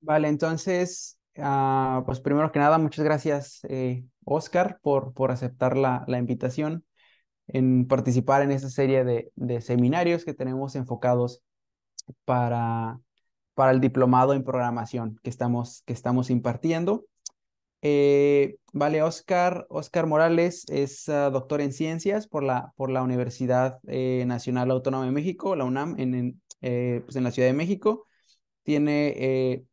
vale, entonces, ah, pues primero que nada, muchas gracias, eh, Oscar, por, por aceptar la, invitación en participar en esta serie de, de seminarios que tenemos enfocados para, para el diplomado en programación que estamos, que estamos impartiendo. Eh, vale, Oscar, Morales es ah, doctor en ciencias por la, por la Universidad eh, Nacional Autónoma de México, la UNAM, en, eh, pues, la Ciudad de México. Tiene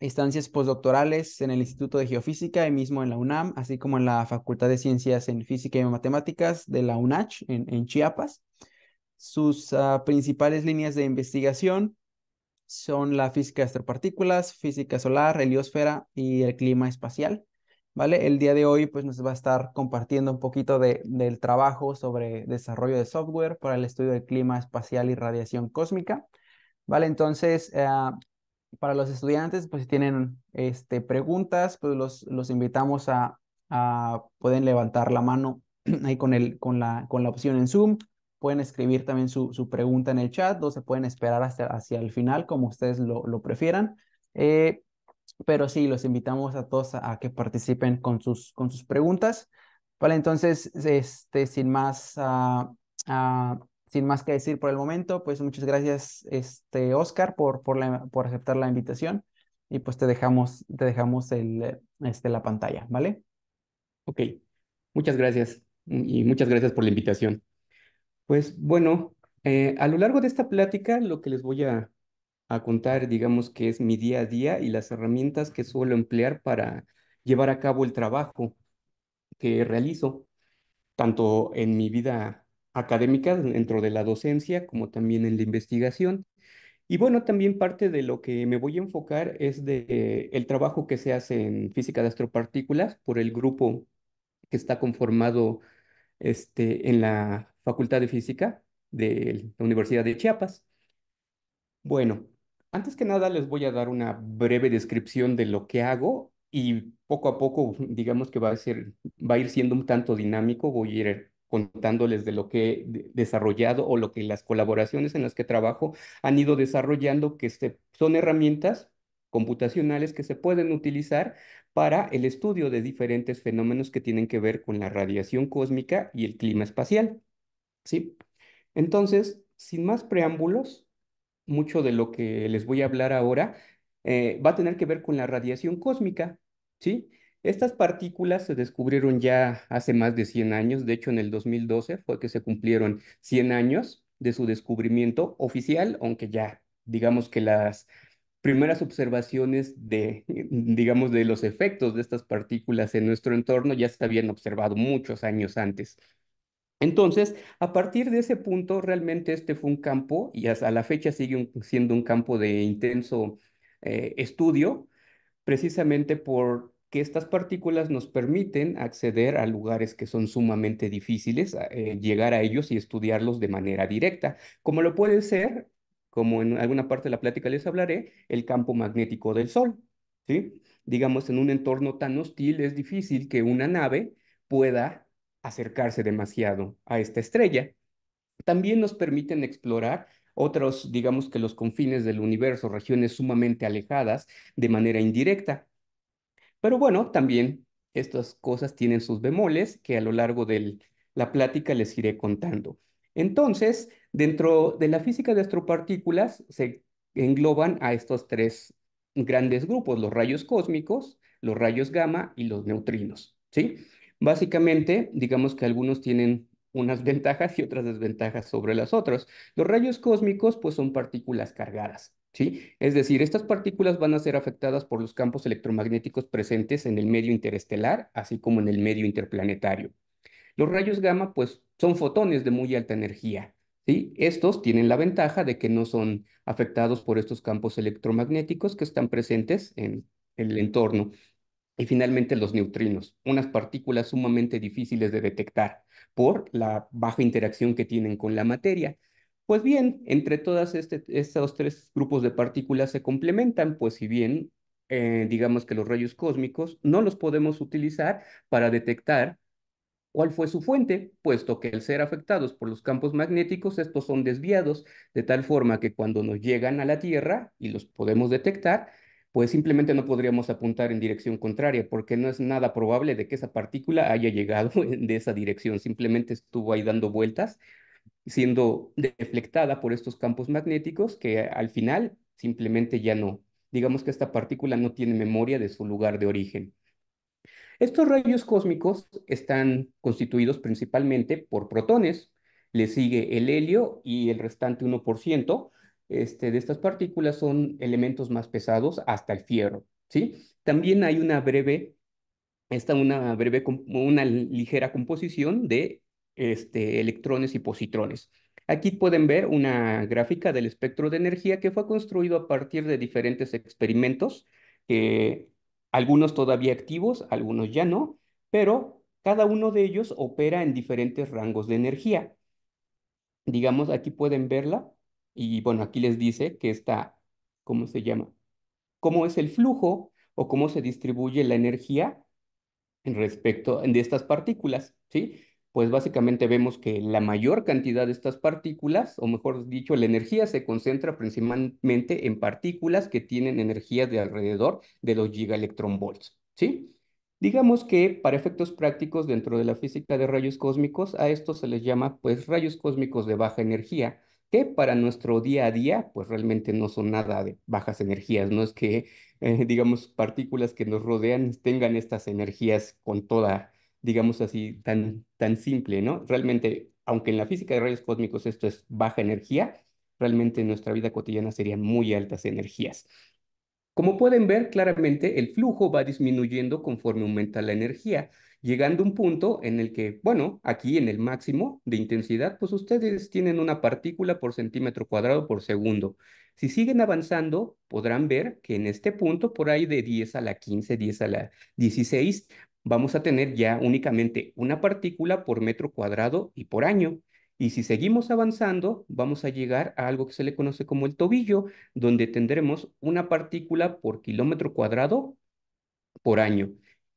estancias postdoctorales en el Instituto de Geofísica y mismo en la UNAM, así como en la Facultad de Ciencias en Física y Matemáticas de la UNACH en, Chiapas. Sus ah, principales líneas de investigación son la física de astropartículas, física solar, heliosfera y el clima espacial. ¿vale? El día de hoy pues nos va a estar compartiendo un poquito de, del trabajo sobre desarrollo de software para el estudio del clima espacial y radiación cósmica, ¿vale? Entonces, eh, para los estudiantes, pues si tienen este, preguntas, pues los, los invitamos a, pueden levantar la mano ahí con, el, con, la, con la opción en Zoom, pueden escribir también su, pregunta en el chat o se pueden esperar hasta, hacia el final, como ustedes lo, prefieran. Eh, pero sí, los invitamos a todos a, que participen con sus, con sus preguntas. Vale, entonces, este, sin, más, ah, ah, sin más que decir por el momento, pues muchas gracias, este, Oscar, por, por, por aceptar la invitación y pues te dejamos, te dejamos el, este, la pantalla, ¿vale? Ok, muchas gracias y muchas gracias por la invitación. Pues bueno, eh, a lo largo de esta plática lo que les voy a a contar, digamos que es mi día a día y las herramientas que suelo emplear para llevar a cabo el trabajo que realizo, tanto en mi vida académica dentro de la docencia como también en la investigación. Y bueno, también parte de lo que me voy a enfocar es de el trabajo que se hace en física de astropartículas por el grupo que está conformado este, en la Facultad de Física de la Universidad de Chiapas. Bueno, antes que nada, les voy a dar una breve descripción de lo que hago y poco a poco, digamos que va a, ser, va a ir siendo un tanto dinámico, voy a ir contándoles de lo que he desarrollado o lo que las colaboraciones en las que trabajo han ido desarrollando, que son herramientas computacionales que se pueden utilizar para el estudio de diferentes fenómenos que tienen que ver con la radiación cósmica y el clima espacial. ¿sí? Entonces, sin más preámbulos, mucho de lo que les voy a hablar ahora eh, va a tener que ver con la radiación cósmica, ¿sí? Estas partículas se descubrieron ya hace más de 100 años, de hecho en el 2012 fue que se cumplieron 100 años de su descubrimiento oficial, aunque ya digamos que las primeras observaciones de, digamos, de los efectos de estas partículas en nuestro entorno ya se habían observado muchos años antes. Entonces, a partir de ese punto, realmente este fue un campo, y hasta la fecha sigue siendo un campo de intenso eh, estudio, precisamente porque estas partículas nos permiten acceder a lugares que son sumamente difíciles, eh, llegar a ellos y estudiarlos de manera directa, como lo puede ser, como en alguna parte de la plática les hablaré, el campo magnético del Sol. ¿sí? Digamos, en un entorno tan hostil es difícil que una nave pueda acercarse demasiado a esta estrella. También nos permiten explorar otros, digamos que los confines del universo, regiones sumamente alejadas de manera indirecta. Pero bueno, también estas cosas tienen sus bemoles que a lo largo de la plática les iré contando. Entonces, dentro de la física de astropartículas se engloban a estos tres grandes grupos, los rayos cósmicos, los rayos gamma y los neutrinos, ¿sí? Básicamente, digamos que algunos tienen unas ventajas y otras desventajas sobre las otras. Los rayos cósmicos pues son partículas cargadas, ¿sí? Es decir, estas partículas van a ser afectadas por los campos electromagnéticos presentes en el medio interestelar, así como en el medio interplanetario. Los rayos gamma pues son fotones de muy alta energía, ¿sí? Estos tienen la ventaja de que no son afectados por estos campos electromagnéticos que están presentes en el entorno y finalmente los neutrinos, unas partículas sumamente difíciles de detectar por la baja interacción que tienen con la materia. Pues bien, entre todos este, estos tres grupos de partículas se complementan, pues si bien eh, digamos que los rayos cósmicos no los podemos utilizar para detectar ¿Cuál fue su fuente? Puesto que al ser afectados por los campos magnéticos, estos son desviados de tal forma que cuando nos llegan a la Tierra y los podemos detectar, pues simplemente no podríamos apuntar en dirección contraria, porque no es nada probable de que esa partícula haya llegado de esa dirección, simplemente estuvo ahí dando vueltas, siendo deflectada por estos campos magnéticos que al final simplemente ya no. Digamos que esta partícula no tiene memoria de su lugar de origen. Estos rayos cósmicos están constituidos principalmente por protones, le sigue el helio y el restante 1%, este, de estas partículas son elementos más pesados hasta el fierro, ¿sí? También hay una breve, está una breve, una ligera composición de este, electrones y positrones. Aquí pueden ver una gráfica del espectro de energía que fue construido a partir de diferentes experimentos, que eh, algunos todavía activos, algunos ya no, pero cada uno de ellos opera en diferentes rangos de energía. Digamos, aquí pueden verla, y bueno, aquí les dice que está, ¿cómo se llama? ¿Cómo es el flujo o cómo se distribuye la energía en respecto de estas partículas? ¿Sí? Pues básicamente vemos que la mayor cantidad de estas partículas, o mejor dicho, la energía se concentra principalmente en partículas que tienen energía de alrededor de los gigaelectronvolts, ¿sí? Digamos que para efectos prácticos dentro de la física de rayos cósmicos, a esto se les llama pues rayos cósmicos de baja energía, que para nuestro día a día, pues realmente no son nada de bajas energías, no es que, eh, digamos, partículas que nos rodean tengan estas energías con toda, digamos así, tan, tan simple, ¿no? Realmente, aunque en la física de rayos cósmicos esto es baja energía, realmente en nuestra vida cotidiana serían muy altas energías. Como pueden ver, claramente el flujo va disminuyendo conforme aumenta la energía llegando a un punto en el que, bueno, aquí en el máximo de intensidad, pues ustedes tienen una partícula por centímetro cuadrado por segundo. Si siguen avanzando, podrán ver que en este punto, por ahí de 10 a la 15, 10 a la 16, vamos a tener ya únicamente una partícula por metro cuadrado y por año. Y si seguimos avanzando, vamos a llegar a algo que se le conoce como el tobillo, donde tendremos una partícula por kilómetro cuadrado por año.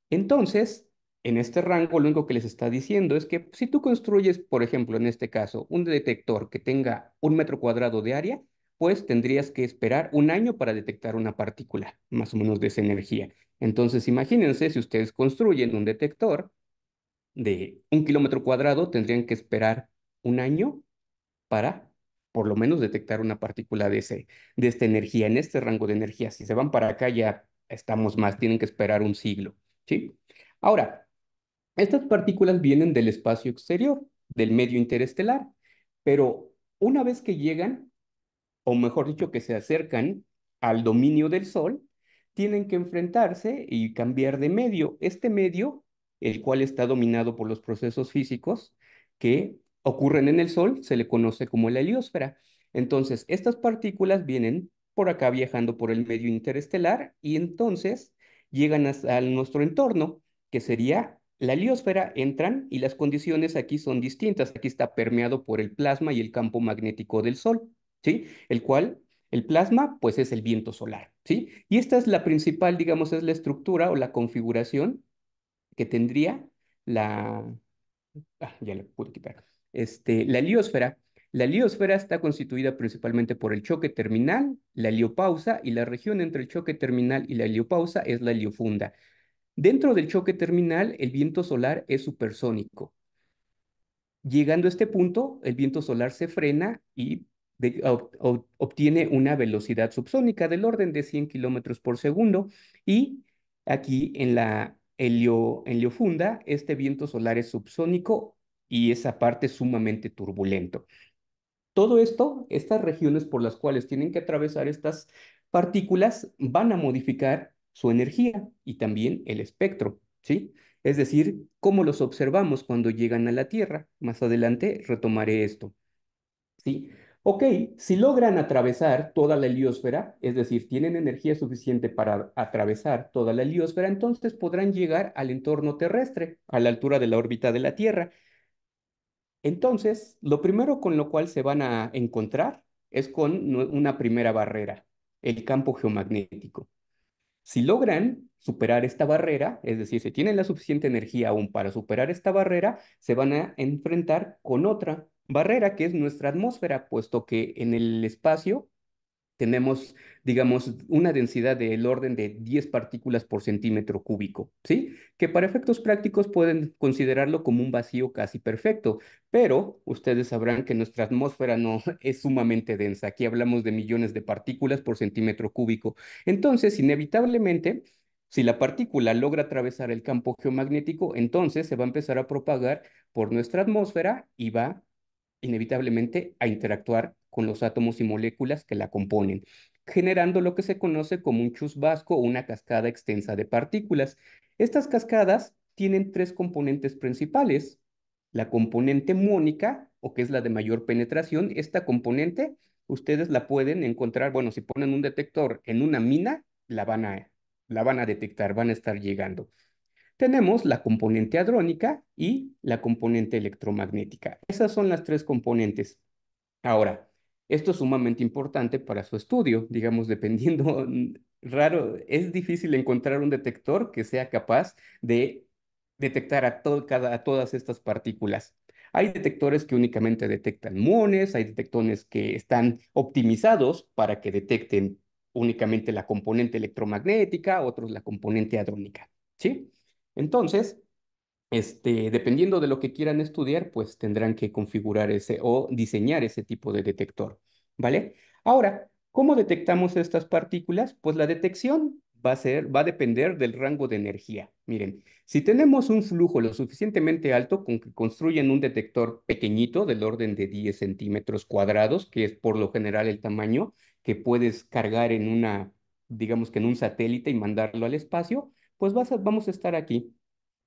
Entonces, en este rango lo único que les está diciendo es que si tú construyes, por ejemplo, en este caso, un detector que tenga un metro cuadrado de área, pues tendrías que esperar un año para detectar una partícula, más o menos de esa energía. Entonces, imagínense, si ustedes construyen un detector de un kilómetro cuadrado, tendrían que esperar un año para por lo menos detectar una partícula de, ese, de esta energía, en este rango de energía. Si se van para acá ya estamos más, tienen que esperar un siglo. ¿sí? Ahora, estas partículas vienen del espacio exterior, del medio interestelar, pero una vez que llegan, o mejor dicho, que se acercan al dominio del Sol, tienen que enfrentarse y cambiar de medio. Este medio, el cual está dominado por los procesos físicos que ocurren en el Sol, se le conoce como la heliosfera. Entonces, estas partículas vienen por acá viajando por el medio interestelar y entonces llegan a, nuestro entorno, que sería la heliosfera entran y las condiciones aquí son distintas. Aquí está permeado por el plasma y el campo magnético del Sol, ¿sí? El cual, el plasma, pues es el viento solar, ¿sí? Y esta es la principal, digamos, es la estructura o la configuración que tendría la... Ah, ya le pude quitar. Este, la heliosfera. La heliosfera está constituida principalmente por el choque terminal, la heliopausa y la región entre el choque terminal y la heliopausa es la heliofunda. Dentro del choque terminal, el viento solar es supersónico. Llegando a este punto, el viento solar se frena y obtiene una velocidad subsónica del orden de 100 kilómetros por segundo. Y aquí en la helio, heliofunda, este viento solar es subsónico y esa parte es sumamente turbulento. Todo esto, estas regiones por las cuales tienen que atravesar estas partículas, van a modificar su energía y también el espectro, ¿sí? Es decir, cómo los observamos cuando llegan a la Tierra. Más adelante retomaré esto, ¿sí? Ok, si logran atravesar toda la heliosfera, es decir, tienen energía suficiente para atravesar toda la heliosfera, entonces podrán llegar al entorno terrestre, a la altura de la órbita de la Tierra. Entonces, lo primero con lo cual se van a encontrar es con una primera barrera, el campo geomagnético. Si logran superar esta barrera, es decir, si tienen la suficiente energía aún para superar esta barrera, se van a enfrentar con otra barrera que es nuestra atmósfera, puesto que en el espacio tenemos, digamos, una densidad del orden de 10 partículas por centímetro cúbico, ¿sí? Que para efectos prácticos pueden considerarlo como un vacío casi perfecto, pero ustedes sabrán que nuestra atmósfera no es sumamente densa. Aquí hablamos de millones de partículas por centímetro cúbico. Entonces, inevitablemente, si la partícula logra atravesar el campo geomagnético, entonces se va a empezar a propagar por nuestra atmósfera y va inevitablemente a interactuar con los átomos y moléculas que la componen, generando lo que se conoce como un vasco o una cascada extensa de partículas. Estas cascadas tienen tres componentes principales. La componente mónica, o que es la de mayor penetración, esta componente ustedes la pueden encontrar, bueno, si ponen un detector en una mina, la la van a detectar, van a estar llegando tenemos la componente hadrónica y la componente electromagnética. Esas son las tres componentes. Ahora, esto es sumamente importante para su estudio, digamos, dependiendo, raro, es difícil encontrar un detector que sea capaz de detectar a, a todas estas partículas. Hay detectores que únicamente detectan muones, hay detectores que están optimizados para que detecten únicamente la componente electromagnética, otros la componente hadrónica, ¿sí? Entonces, este, dependiendo de lo que quieran estudiar, pues tendrán que configurar ese o diseñar ese tipo de detector, ¿vale? Ahora, ¿cómo detectamos estas partículas? Pues la detección va a ser, va a depender del rango de energía. Miren, si tenemos un flujo lo suficientemente alto con que construyen un detector pequeñito del orden de 10 centímetros cuadrados, que es por lo general el tamaño que puedes cargar en una, digamos que en un satélite y mandarlo al espacio, pues vamos a estar aquí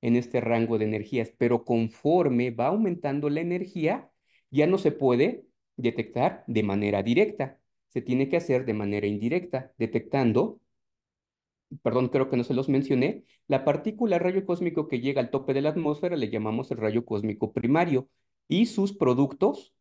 en este rango de energías, pero conforme va aumentando la energía, ya no se puede detectar de manera directa, se tiene que hacer de manera indirecta, detectando, perdón, creo que no se los mencioné, la partícula rayo cósmico que llega al tope de la atmósfera le llamamos el rayo cósmico primario y sus productos,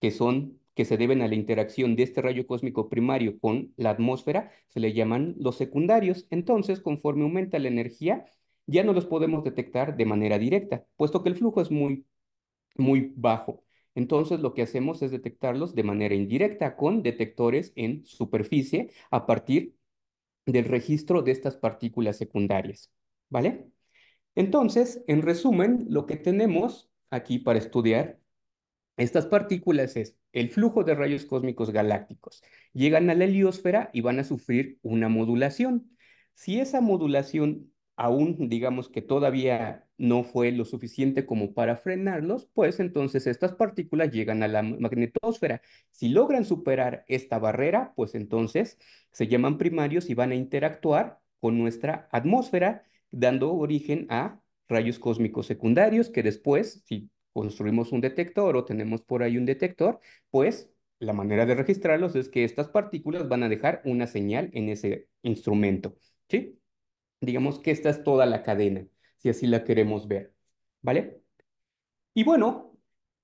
que son que se deben a la interacción de este rayo cósmico primario con la atmósfera se le llaman los secundarios. Entonces, conforme aumenta la energía, ya no los podemos detectar de manera directa, puesto que el flujo es muy, muy bajo. Entonces, lo que hacemos es detectarlos de manera indirecta con detectores en superficie a partir del registro de estas partículas secundarias. ¿Vale? Entonces, en resumen, lo que tenemos aquí para estudiar estas partículas es el flujo de rayos cósmicos galácticos. Llegan a la heliosfera y van a sufrir una modulación. Si esa modulación aún, digamos que todavía no fue lo suficiente como para frenarlos, pues entonces estas partículas llegan a la magnetosfera. Si logran superar esta barrera, pues entonces se llaman primarios y van a interactuar con nuestra atmósfera, dando origen a rayos cósmicos secundarios que después, si construimos un detector o tenemos por ahí un detector, pues la manera de registrarlos es que estas partículas van a dejar una señal en ese instrumento, ¿sí? Digamos que esta es toda la cadena, si así la queremos ver, ¿vale? Y bueno,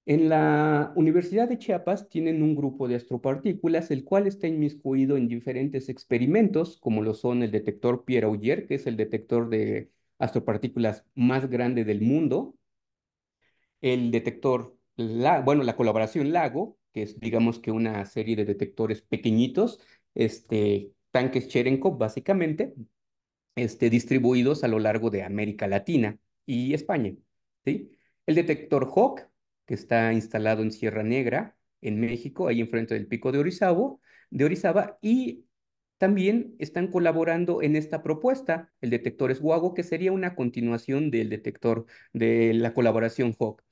en la Universidad de Chiapas tienen un grupo de astropartículas, el cual está inmiscuido en diferentes experimentos, como lo son el detector Pierre Auger, que es el detector de astropartículas más grande del mundo, el detector, la, bueno, la colaboración Lago, que es digamos que una serie de detectores pequeñitos, este, tanques Cherenkov básicamente, este, distribuidos a lo largo de América Latina y España. ¿sí? El detector Hawk, que está instalado en Sierra Negra, en México, ahí enfrente del pico de Orizaba, de Orizaba y también están colaborando en esta propuesta, el detector Esguago, que sería una continuación del detector de la colaboración Hawk.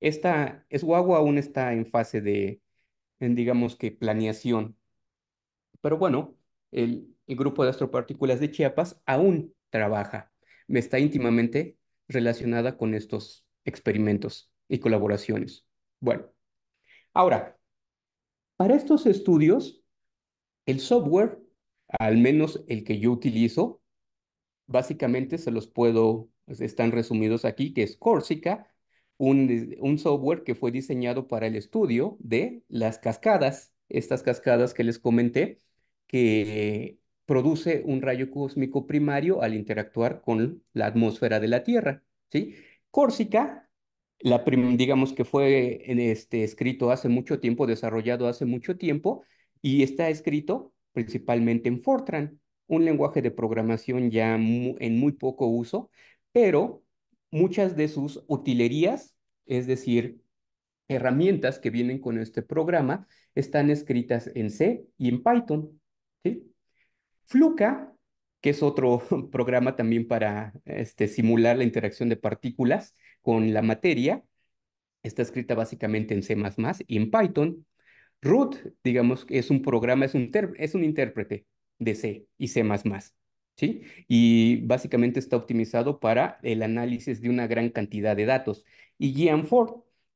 Esta guagua aún está en fase de, digamos que, planeación. Pero bueno, el, el grupo de astropartículas de Chiapas aún trabaja, está íntimamente relacionada con estos experimentos y colaboraciones. Bueno, ahora, para estos estudios, el software, al menos el que yo utilizo, básicamente se los puedo, están resumidos aquí, que es Corsica, un, software que fue diseñado para el estudio de las cascadas, estas cascadas que les comenté, que produce un rayo cósmico primario al interactuar con la atmósfera de la Tierra. ¿sí? Córsica, la digamos que fue este, escrito hace mucho tiempo, desarrollado hace mucho tiempo, y está escrito principalmente en Fortran, un lenguaje de programación ya en muy poco uso, pero muchas de sus utilerías, es decir, herramientas que vienen con este programa, están escritas en C y en Python. Fluca, que es otro programa también para este, simular la interacción de partículas con la materia, está escrita básicamente en C++ y en Python. Root, digamos, es un programa, es un, es un intérprete de C y C++. Y básicamente está optimizado para el análisis de una gran cantidad de datos. Y gm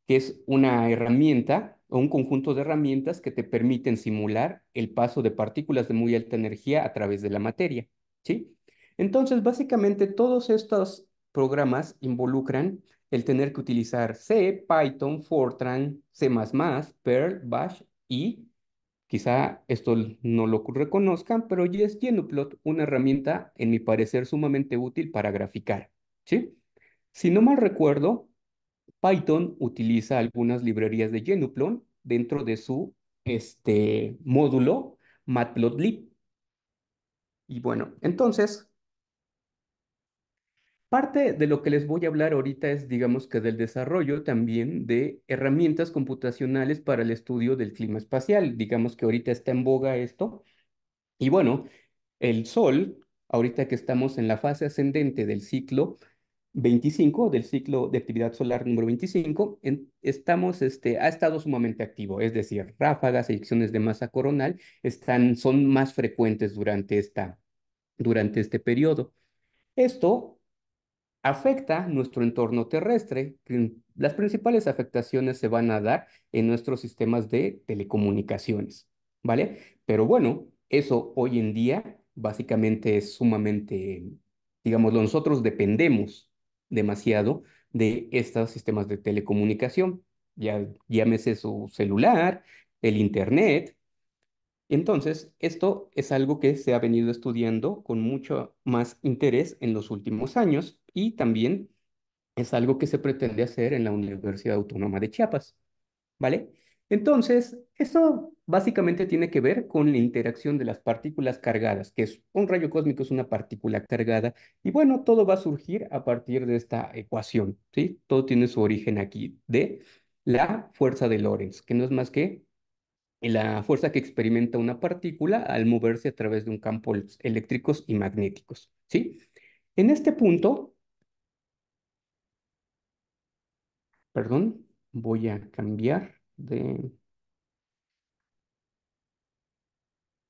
que es una herramienta o un conjunto de herramientas que te permiten simular el paso de partículas de muy alta energía a través de la materia, ¿sí? Entonces, básicamente, todos estos programas involucran el tener que utilizar C, Python, Fortran, C++, Perl, Bash y Quizá esto no lo reconozcan, pero ya es Genuplot una herramienta, en mi parecer, sumamente útil para graficar. Si no mal recuerdo, Python utiliza algunas librerías de Genuplot dentro de su este, módulo matplotlib. Y bueno, entonces, Parte de lo que les voy a hablar ahorita es, digamos que, del desarrollo también de herramientas computacionales para el estudio del clima espacial. Digamos que ahorita está en boga esto. Y bueno, el Sol, ahorita que estamos en la fase ascendente del ciclo 25, del ciclo de actividad solar número 25, estamos, este, ha estado sumamente activo, es decir, ráfagas, eyecciones de masa coronal están, son más frecuentes durante, esta, durante este periodo. Esto afecta nuestro entorno terrestre. Las principales afectaciones se van a dar en nuestros sistemas de telecomunicaciones, ¿vale? Pero bueno, eso hoy en día básicamente es sumamente, digamos, nosotros dependemos demasiado de estos sistemas de telecomunicación, ya llámese su celular, el internet, entonces, esto es algo que se ha venido estudiando con mucho más interés en los últimos años y también es algo que se pretende hacer en la Universidad Autónoma de Chiapas, ¿vale? Entonces, esto básicamente tiene que ver con la interacción de las partículas cargadas, que es un rayo cósmico es una partícula cargada y bueno, todo va a surgir a partir de esta ecuación, ¿sí? Todo tiene su origen aquí de la fuerza de Lorentz, que no es más que la fuerza que experimenta una partícula al moverse a través de un campo eléctricos y magnéticos, ¿sí? En este punto, perdón, voy a cambiar de...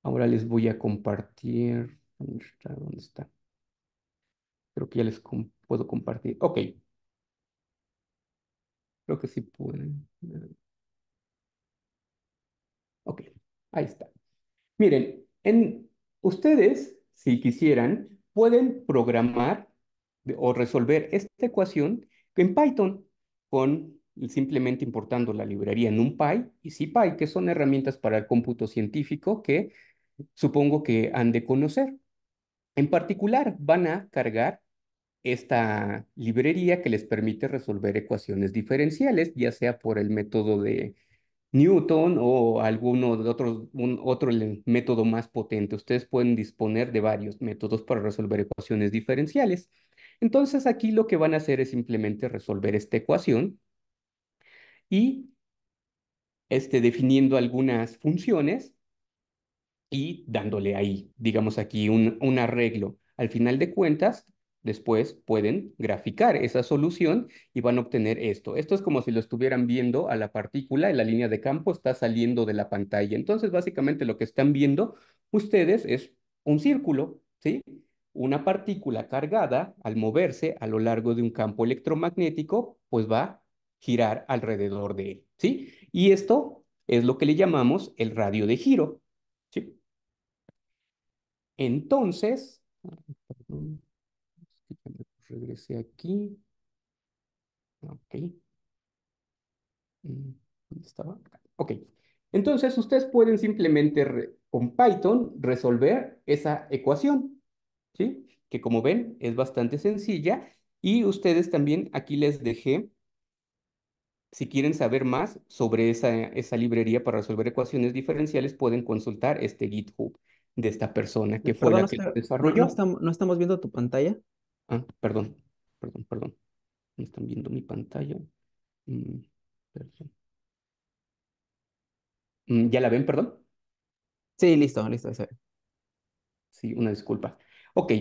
Ahora les voy a compartir... ¿Dónde está? Creo que ya les puedo compartir. Ok. Creo que sí pueden. Ok, ahí está. Miren, en, ustedes, si quisieran, pueden programar o resolver esta ecuación en Python con simplemente importando la librería NumPy y CPy, que son herramientas para el cómputo científico que supongo que han de conocer. En particular, van a cargar esta librería que les permite resolver ecuaciones diferenciales, ya sea por el método de Newton o alguno de otros, otro método más potente. Ustedes pueden disponer de varios métodos para resolver ecuaciones diferenciales. Entonces aquí lo que van a hacer es simplemente resolver esta ecuación y este, definiendo algunas funciones y dándole ahí, digamos aquí, un arreglo. Al final de cuentas, después pueden graficar esa solución y van a obtener esto. Esto es como si lo estuvieran viendo a la partícula y la línea de campo está saliendo de la pantalla. Entonces, básicamente lo que están viendo ustedes es un círculo, ¿sí? Una partícula cargada, al moverse a lo largo de un campo electromagnético, pues va a girar alrededor de él, ¿sí? Y esto es lo que le llamamos el radio de giro, ¿sí? Entonces, Regresé aquí. Ok. Mm, ¿Dónde estaba? Ok. Entonces, ustedes pueden simplemente con Python resolver esa ecuación, ¿sí? Que como ven, es bastante sencilla. Y ustedes también aquí les dejé, si quieren saber más sobre esa, esa librería para resolver ecuaciones diferenciales, pueden consultar este GitHub de esta persona que fue la que lo desarrolló. no estamos viendo tu pantalla. Ah, perdón, perdón, perdón. No están viendo mi pantalla. Mm, mm, ¿Ya la ven, perdón? Sí, listo, listo. Sí, una disculpa. Ok.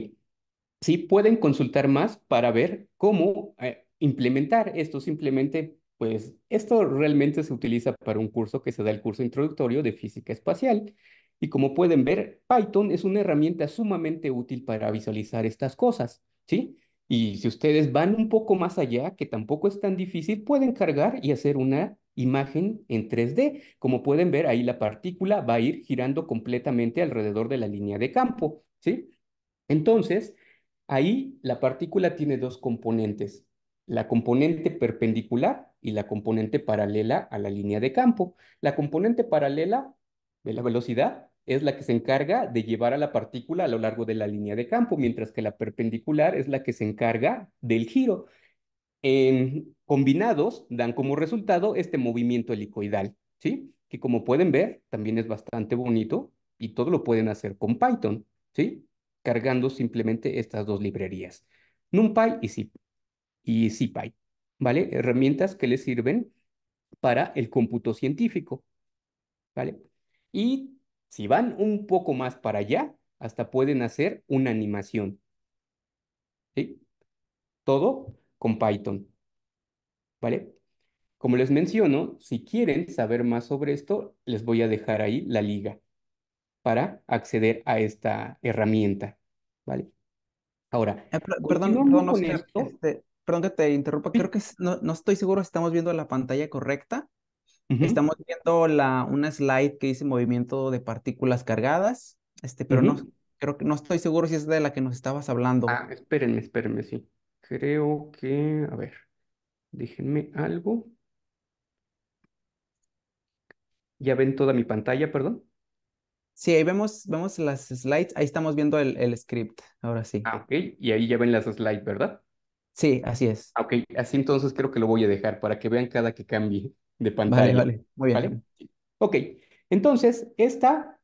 Sí, pueden consultar más para ver cómo eh, implementar esto. Simplemente, pues, esto realmente se utiliza para un curso que se da el curso introductorio de física espacial. Y como pueden ver, Python es una herramienta sumamente útil para visualizar estas cosas. ¿sí? Y si ustedes van un poco más allá, que tampoco es tan difícil, pueden cargar y hacer una imagen en 3D. Como pueden ver, ahí la partícula va a ir girando completamente alrededor de la línea de campo, ¿sí? Entonces, ahí la partícula tiene dos componentes, la componente perpendicular y la componente paralela a la línea de campo. La componente paralela de la velocidad es la que se encarga de llevar a la partícula a lo largo de la línea de campo, mientras que la perpendicular es la que se encarga del giro. En combinados dan como resultado este movimiento helicoidal, ¿sí? Que como pueden ver, también es bastante bonito y todo lo pueden hacer con Python, ¿sí? Cargando simplemente estas dos librerías, NumPy y, SciPy. y CPy, ¿vale? Herramientas que le sirven para el cómputo científico, ¿vale? Y si van un poco más para allá, hasta pueden hacer una animación. ¿Sí? Todo con Python. ¿Vale? Como les menciono, si quieren saber más sobre esto, les voy a dejar ahí la liga para acceder a esta herramienta. ¿Vale? Ahora, eh, perdón, perdón, este, perdón que te interrumpa, creo que no, no estoy seguro si estamos viendo la pantalla correcta. Estamos viendo la, una slide que dice movimiento de partículas cargadas, este, pero no creo que no estoy seguro si es de la que nos estabas hablando. Ah, espérenme, espérenme, sí. Creo que, a ver, déjenme algo. ¿Ya ven toda mi pantalla, perdón? Sí, ahí vemos, vemos las slides, ahí estamos viendo el, el script, ahora sí. Ah, ok, y ahí ya ven las slides, ¿verdad? Sí, así es. Ok, así entonces creo que lo voy a dejar para que vean cada que cambie de pantalla. Vale, vale, muy bien. Ok, entonces esta,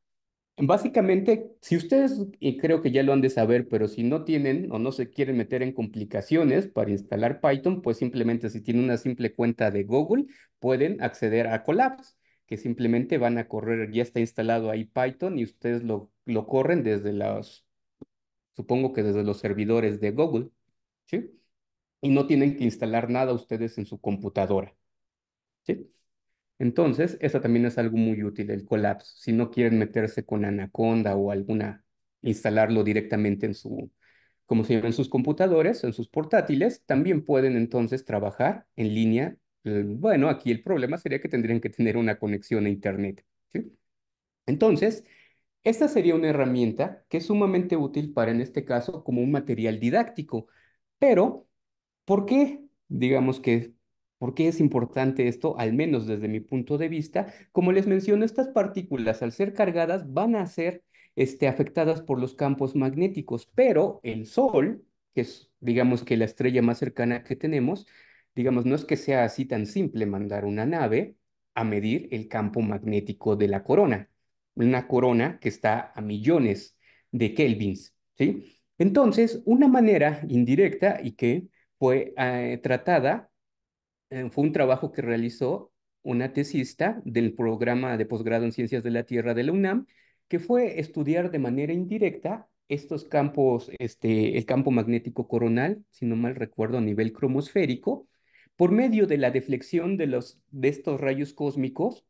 básicamente, si ustedes, y creo que ya lo han de saber, pero si no tienen o no se quieren meter en complicaciones para instalar Python, pues simplemente si tienen una simple cuenta de Google, pueden acceder a Collapse que simplemente van a correr, ya está instalado ahí Python y ustedes lo, lo corren desde los, supongo que desde los servidores de Google, ¿sí? y no tienen que instalar nada ustedes en su computadora. ¿Sí? Entonces, eso también es algo muy útil, el Collapse. Si no quieren meterse con Anaconda o alguna, instalarlo directamente en su, como se llaman sus computadores, en sus portátiles, también pueden entonces trabajar en línea. Bueno, aquí el problema sería que tendrían que tener una conexión a Internet. ¿sí? Entonces, esta sería una herramienta que es sumamente útil para, en este caso, como un material didáctico, pero ¿Por qué? Digamos que, ¿por qué es importante esto? Al menos desde mi punto de vista, como les menciono, estas partículas al ser cargadas van a ser este, afectadas por los campos magnéticos, pero el Sol, que es, digamos que la estrella más cercana que tenemos, digamos, no es que sea así tan simple mandar una nave a medir el campo magnético de la corona, una corona que está a millones de kelvins, ¿sí? Entonces, una manera indirecta y que fue eh, tratada, eh, fue un trabajo que realizó una tesista del programa de posgrado en Ciencias de la Tierra de la UNAM, que fue estudiar de manera indirecta estos campos, este, el campo magnético coronal, si no mal recuerdo, a nivel cromosférico, por medio de la deflexión de, los, de estos rayos cósmicos,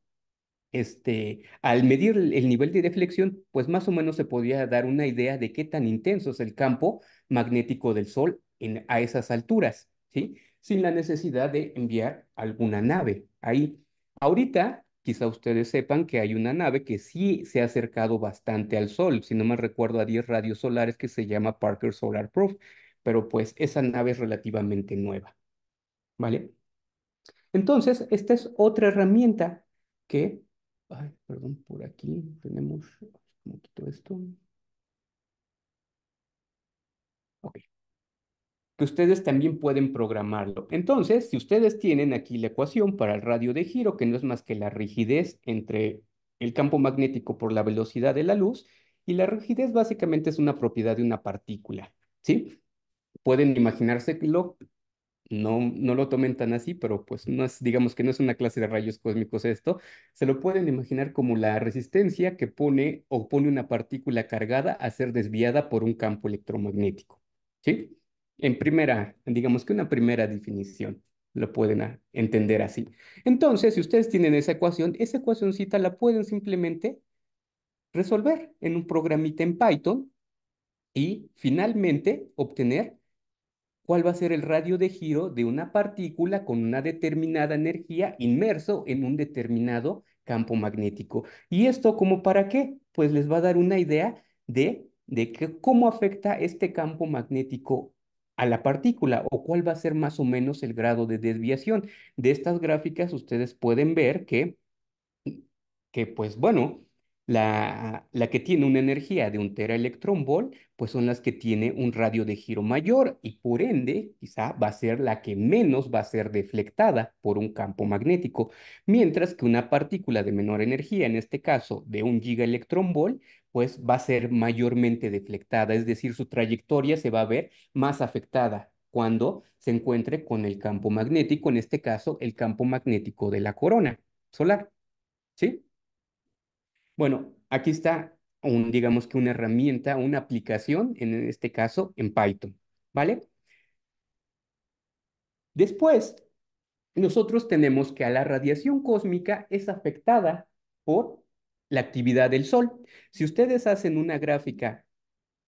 este, al medir el nivel de deflexión, pues más o menos se podía dar una idea de qué tan intenso es el campo magnético del Sol a esas alturas, ¿sí? Sin la necesidad de enviar alguna nave ahí. Ahorita, quizá ustedes sepan que hay una nave que sí se ha acercado bastante al Sol, si no me recuerdo, a 10 radios solares que se llama Parker Solar Proof. pero pues esa nave es relativamente nueva, ¿vale? Entonces, esta es otra herramienta que, ay, perdón, por aquí tenemos, un poquito esto? Ok que ustedes también pueden programarlo. Entonces, si ustedes tienen aquí la ecuación para el radio de giro, que no es más que la rigidez entre el campo magnético por la velocidad de la luz, y la rigidez básicamente es una propiedad de una partícula, ¿sí? Pueden imaginarse lo no, no lo tomen tan así, pero pues no es, digamos que no es una clase de rayos cósmicos esto, se lo pueden imaginar como la resistencia que pone o pone una partícula cargada a ser desviada por un campo electromagnético, ¿sí? en primera, digamos que una primera definición lo pueden entender así. Entonces, si ustedes tienen esa ecuación, esa ecuacioncita la pueden simplemente resolver en un programita en Python y finalmente obtener cuál va a ser el radio de giro de una partícula con una determinada energía inmerso en un determinado campo magnético. ¿Y esto como para qué? Pues les va a dar una idea de, cómo afecta este campo magnético a la partícula o cuál va a ser más o menos el grado de desviación. De estas gráficas ustedes pueden ver que, que pues bueno, la, la, que tiene una energía de un teraelectronvolt, pues son las que tiene un radio de giro mayor y por ende quizá va a ser la que menos va a ser deflectada por un campo magnético, mientras que una partícula de menor energía, en este caso de un gigaelectronvolt, pues va a ser mayormente deflectada, es decir, su trayectoria se va a ver más afectada cuando se encuentre con el campo magnético, en este caso el campo magnético de la corona solar. ¿Sí? Bueno, aquí está un, digamos que una herramienta, una aplicación, en este caso en Python, ¿vale? Después, nosotros tenemos que a la radiación cósmica es afectada por la actividad del Sol. Si ustedes hacen una gráfica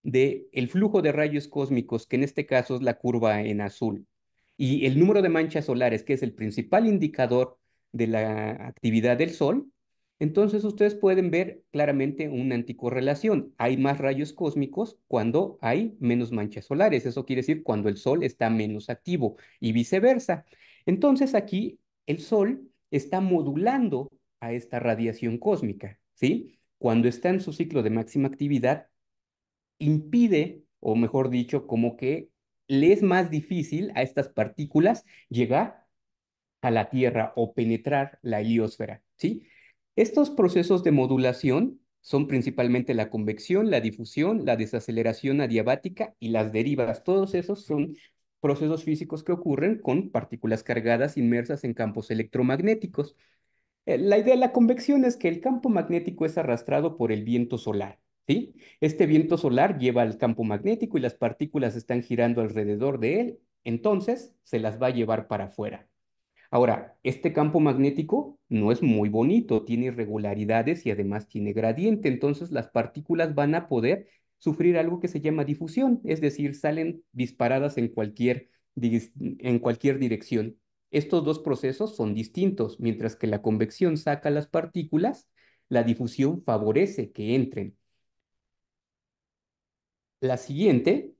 del el flujo de rayos cósmicos, que en este caso es la curva en azul, y el número de manchas solares, que es el principal indicador de la actividad del Sol, entonces ustedes pueden ver claramente una anticorrelación. Hay más rayos cósmicos cuando hay menos manchas solares. Eso quiere decir cuando el Sol está menos activo y viceversa. Entonces aquí el Sol está modulando a esta radiación cósmica. Cuando está en su ciclo de máxima actividad, impide, o mejor dicho, como que le es más difícil a estas partículas llegar a la Tierra o penetrar la heliosfera, ¿sí? Estos procesos de modulación son principalmente la convección, la difusión, la desaceleración adiabática y las derivas. Todos esos son procesos físicos que ocurren con partículas cargadas inmersas en campos electromagnéticos. Eh, la idea de la convección es que el campo magnético es arrastrado por el viento solar. ¿sí? Este viento solar lleva al campo magnético y las partículas están girando alrededor de él, entonces se las va a llevar para afuera. Ahora, este campo magnético no es muy bonito, tiene irregularidades y además tiene gradiente, entonces las partículas van a poder sufrir algo que se llama difusión, es decir, salen disparadas en cualquier, en cualquier dirección. Estos dos procesos son distintos. Mientras que la convección saca las partículas, la difusión favorece que entren. La siguiente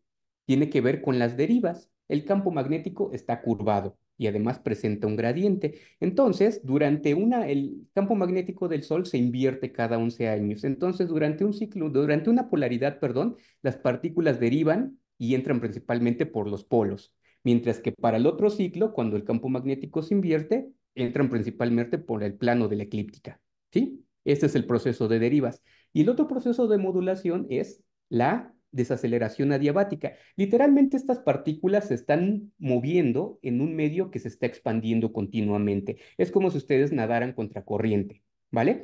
tiene que ver con las derivas. El campo magnético está curvado y además presenta un gradiente. Entonces, durante una, el campo magnético del Sol se invierte cada 11 años. Entonces, durante un ciclo, durante una polaridad, perdón, las partículas derivan y entran principalmente por los polos mientras que para el otro ciclo, cuando el campo magnético se invierte, entran principalmente por el plano de la eclíptica, ¿sí? Este es el proceso de derivas. Y el otro proceso de modulación es la desaceleración adiabática. Literalmente estas partículas se están moviendo en un medio que se está expandiendo continuamente. Es como si ustedes nadaran contra corriente, ¿vale?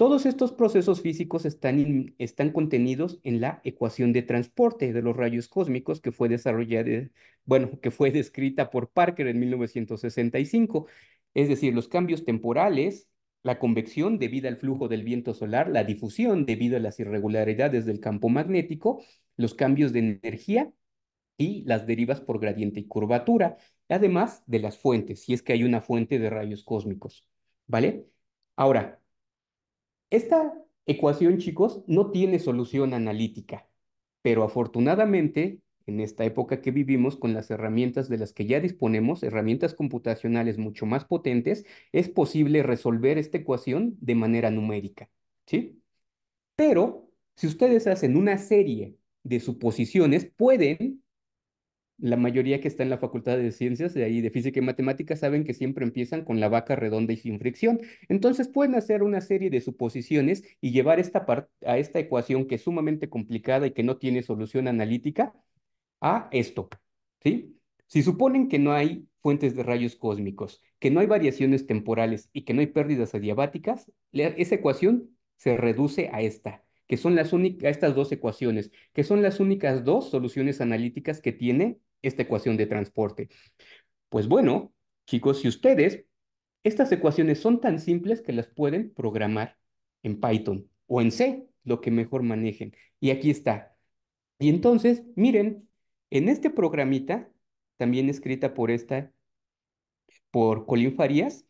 Todos estos procesos físicos están, están, contenidos en la ecuación de transporte de los rayos cósmicos que fue desarrollada, bueno, que fue descrita por Parker en 1965, es decir, los cambios temporales, la convección debido al flujo del viento solar, la difusión debido a las irregularidades del campo magnético, los cambios de energía y las derivas por gradiente y curvatura, además de las fuentes, si es que hay una fuente de rayos cósmicos, ¿vale? Ahora, esta ecuación, chicos, no tiene solución analítica, pero afortunadamente, en esta época que vivimos con las herramientas de las que ya disponemos, herramientas computacionales mucho más potentes, es posible resolver esta ecuación de manera numérica, ¿sí? Pero si ustedes hacen una serie de suposiciones, pueden la mayoría que está en la Facultad de Ciencias, de ahí de Física y Matemáticas, saben que siempre empiezan con la vaca redonda y sin fricción. Entonces pueden hacer una serie de suposiciones y llevar esta a esta ecuación que es sumamente complicada y que no tiene solución analítica a esto, ¿sí? Si suponen que no hay fuentes de rayos cósmicos, que no hay variaciones temporales y que no hay pérdidas adiabáticas, esa ecuación se reduce a esta que son las únicas, estas dos ecuaciones, que son las únicas dos soluciones analíticas que tiene esta ecuación de transporte? Pues bueno, chicos, si ustedes, estas ecuaciones son tan simples que las pueden programar en Python o en C, lo que mejor manejen. Y aquí está. Y entonces, miren, en este programita, también escrita por esta, por Colin Farías,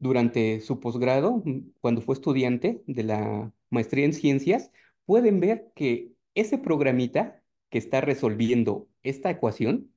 durante su posgrado, cuando fue estudiante de la maestría en ciencias, pueden ver que ese programita que está resolviendo esta ecuación,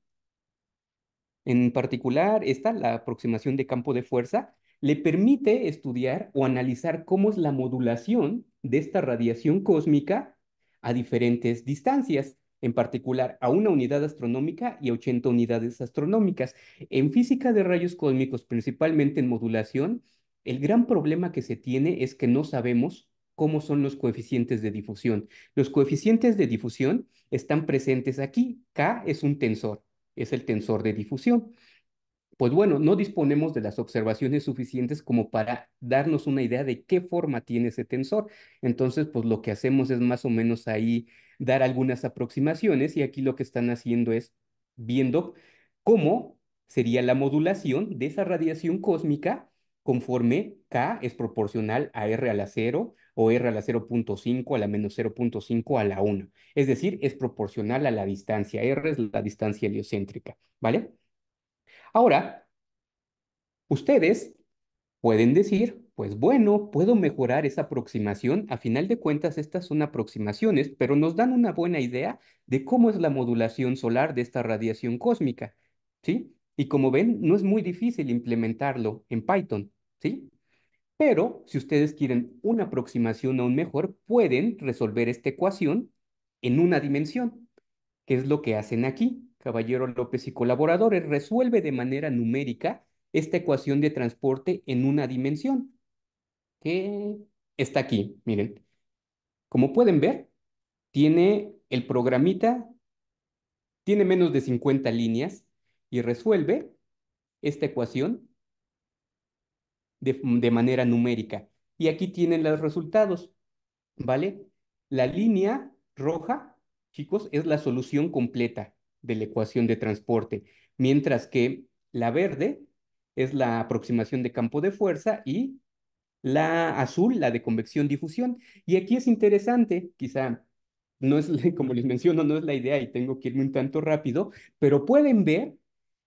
en particular esta, la aproximación de campo de fuerza, le permite estudiar o analizar cómo es la modulación de esta radiación cósmica a diferentes distancias, en particular a una unidad astronómica y a 80 unidades astronómicas. En física de rayos cósmicos, principalmente en modulación, el gran problema que se tiene es que no sabemos cómo son los coeficientes de difusión. Los coeficientes de difusión están presentes aquí. K es un tensor, es el tensor de difusión. Pues bueno, no disponemos de las observaciones suficientes como para darnos una idea de qué forma tiene ese tensor. Entonces, pues lo que hacemos es más o menos ahí dar algunas aproximaciones y aquí lo que están haciendo es viendo cómo sería la modulación de esa radiación cósmica conforme K es proporcional a R a la 0, o R a la 0.5 a la menos 0.5 a la 1. Es decir, es proporcional a la distancia. R es la distancia heliocéntrica, ¿vale? Ahora, ustedes pueden decir, pues bueno, puedo mejorar esa aproximación. A final de cuentas, estas son aproximaciones, pero nos dan una buena idea de cómo es la modulación solar de esta radiación cósmica, ¿sí? Y como ven, no es muy difícil implementarlo en Python, ¿sí? Pero si ustedes quieren una aproximación aún mejor, pueden resolver esta ecuación en una dimensión, que es lo que hacen aquí. Caballero López y colaboradores resuelve de manera numérica esta ecuación de transporte en una dimensión, que está aquí, miren. Como pueden ver, tiene el programita, tiene menos de 50 líneas y resuelve esta ecuación de, manera numérica. Y aquí tienen los resultados, ¿vale? La línea roja, chicos, es la solución completa de la ecuación de transporte, mientras que la verde es la aproximación de campo de fuerza y la azul, la de convección-difusión. Y aquí es interesante, quizá no es, como les menciono, no es la idea y tengo que irme un tanto rápido, pero pueden ver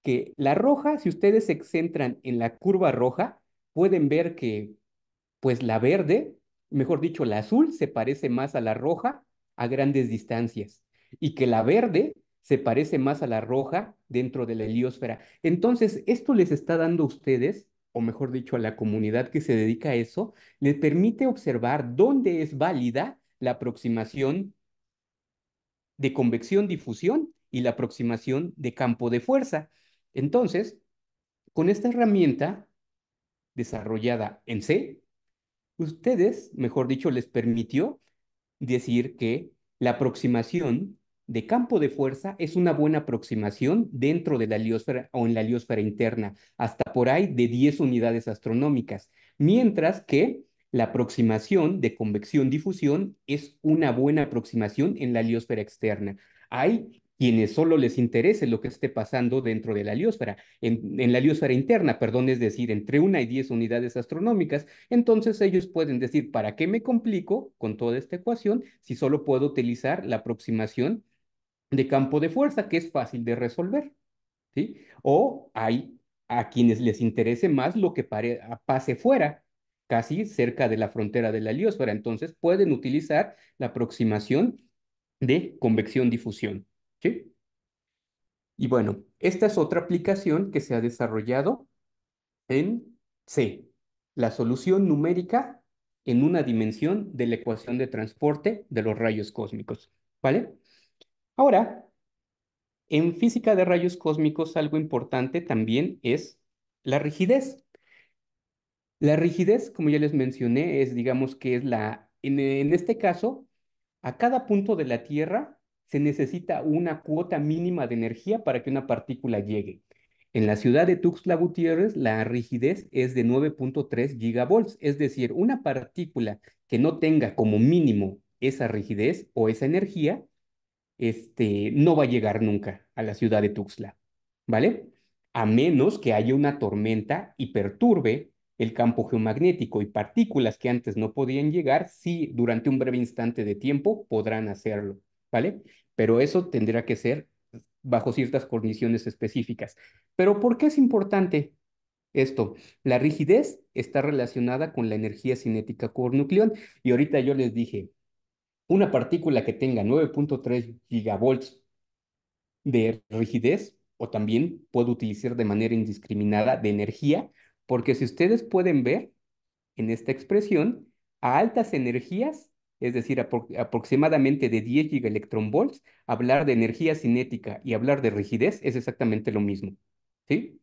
que la roja, si ustedes se centran en la curva roja, pueden ver que pues la verde, mejor dicho, la azul se parece más a la roja a grandes distancias y que la verde se parece más a la roja dentro de la heliosfera. Entonces, esto les está dando a ustedes, o mejor dicho, a la comunidad que se dedica a eso, les permite observar dónde es válida la aproximación de convección-difusión y la aproximación de campo de fuerza. Entonces, con esta herramienta, desarrollada en C, ustedes, mejor dicho, les permitió decir que la aproximación de campo de fuerza es una buena aproximación dentro de la heliosfera o en la heliosfera interna, hasta por ahí de 10 unidades astronómicas, mientras que la aproximación de convección-difusión es una buena aproximación en la heliosfera externa. Hay quienes solo les interese lo que esté pasando dentro de la heliosfera, en, la heliosfera interna, perdón, es decir, entre una y diez unidades astronómicas, entonces ellos pueden decir, ¿para qué me complico con toda esta ecuación si solo puedo utilizar la aproximación de campo de fuerza, que es fácil de resolver? ¿sí? O hay a quienes les interese más lo que pase fuera, casi cerca de la frontera de la heliosfera, entonces pueden utilizar la aproximación de convección-difusión. Y bueno, esta es otra aplicación que se ha desarrollado en C, la solución numérica en una dimensión de la ecuación de transporte de los rayos cósmicos, ¿vale? Ahora, en física de rayos cósmicos algo importante también es la rigidez. La rigidez, como ya les mencioné, es digamos que es la, en este caso, a cada punto de la Tierra se necesita una cuota mínima de energía para que una partícula llegue. En la ciudad de Tuxtla Gutiérrez, la rigidez es de 9.3 gigavolts, es decir, una partícula que no tenga como mínimo esa rigidez o esa energía, este, no va a llegar nunca a la ciudad de Tuxtla, ¿vale? A menos que haya una tormenta y perturbe el campo geomagnético y partículas que antes no podían llegar, sí, durante un breve instante de tiempo podrán hacerlo. ¿vale? Pero eso tendrá que ser bajo ciertas condiciones específicas. Pero ¿por qué es importante esto? La rigidez está relacionada con la energía cinética por nucleón. Y ahorita yo les dije, una partícula que tenga 9.3 gigavolts de rigidez, o también puedo utilizar de manera indiscriminada de energía, porque si ustedes pueden ver en esta expresión, a altas energías es decir, aproximadamente de 10 volts, hablar de energía cinética y hablar de rigidez es exactamente lo mismo, ¿sí?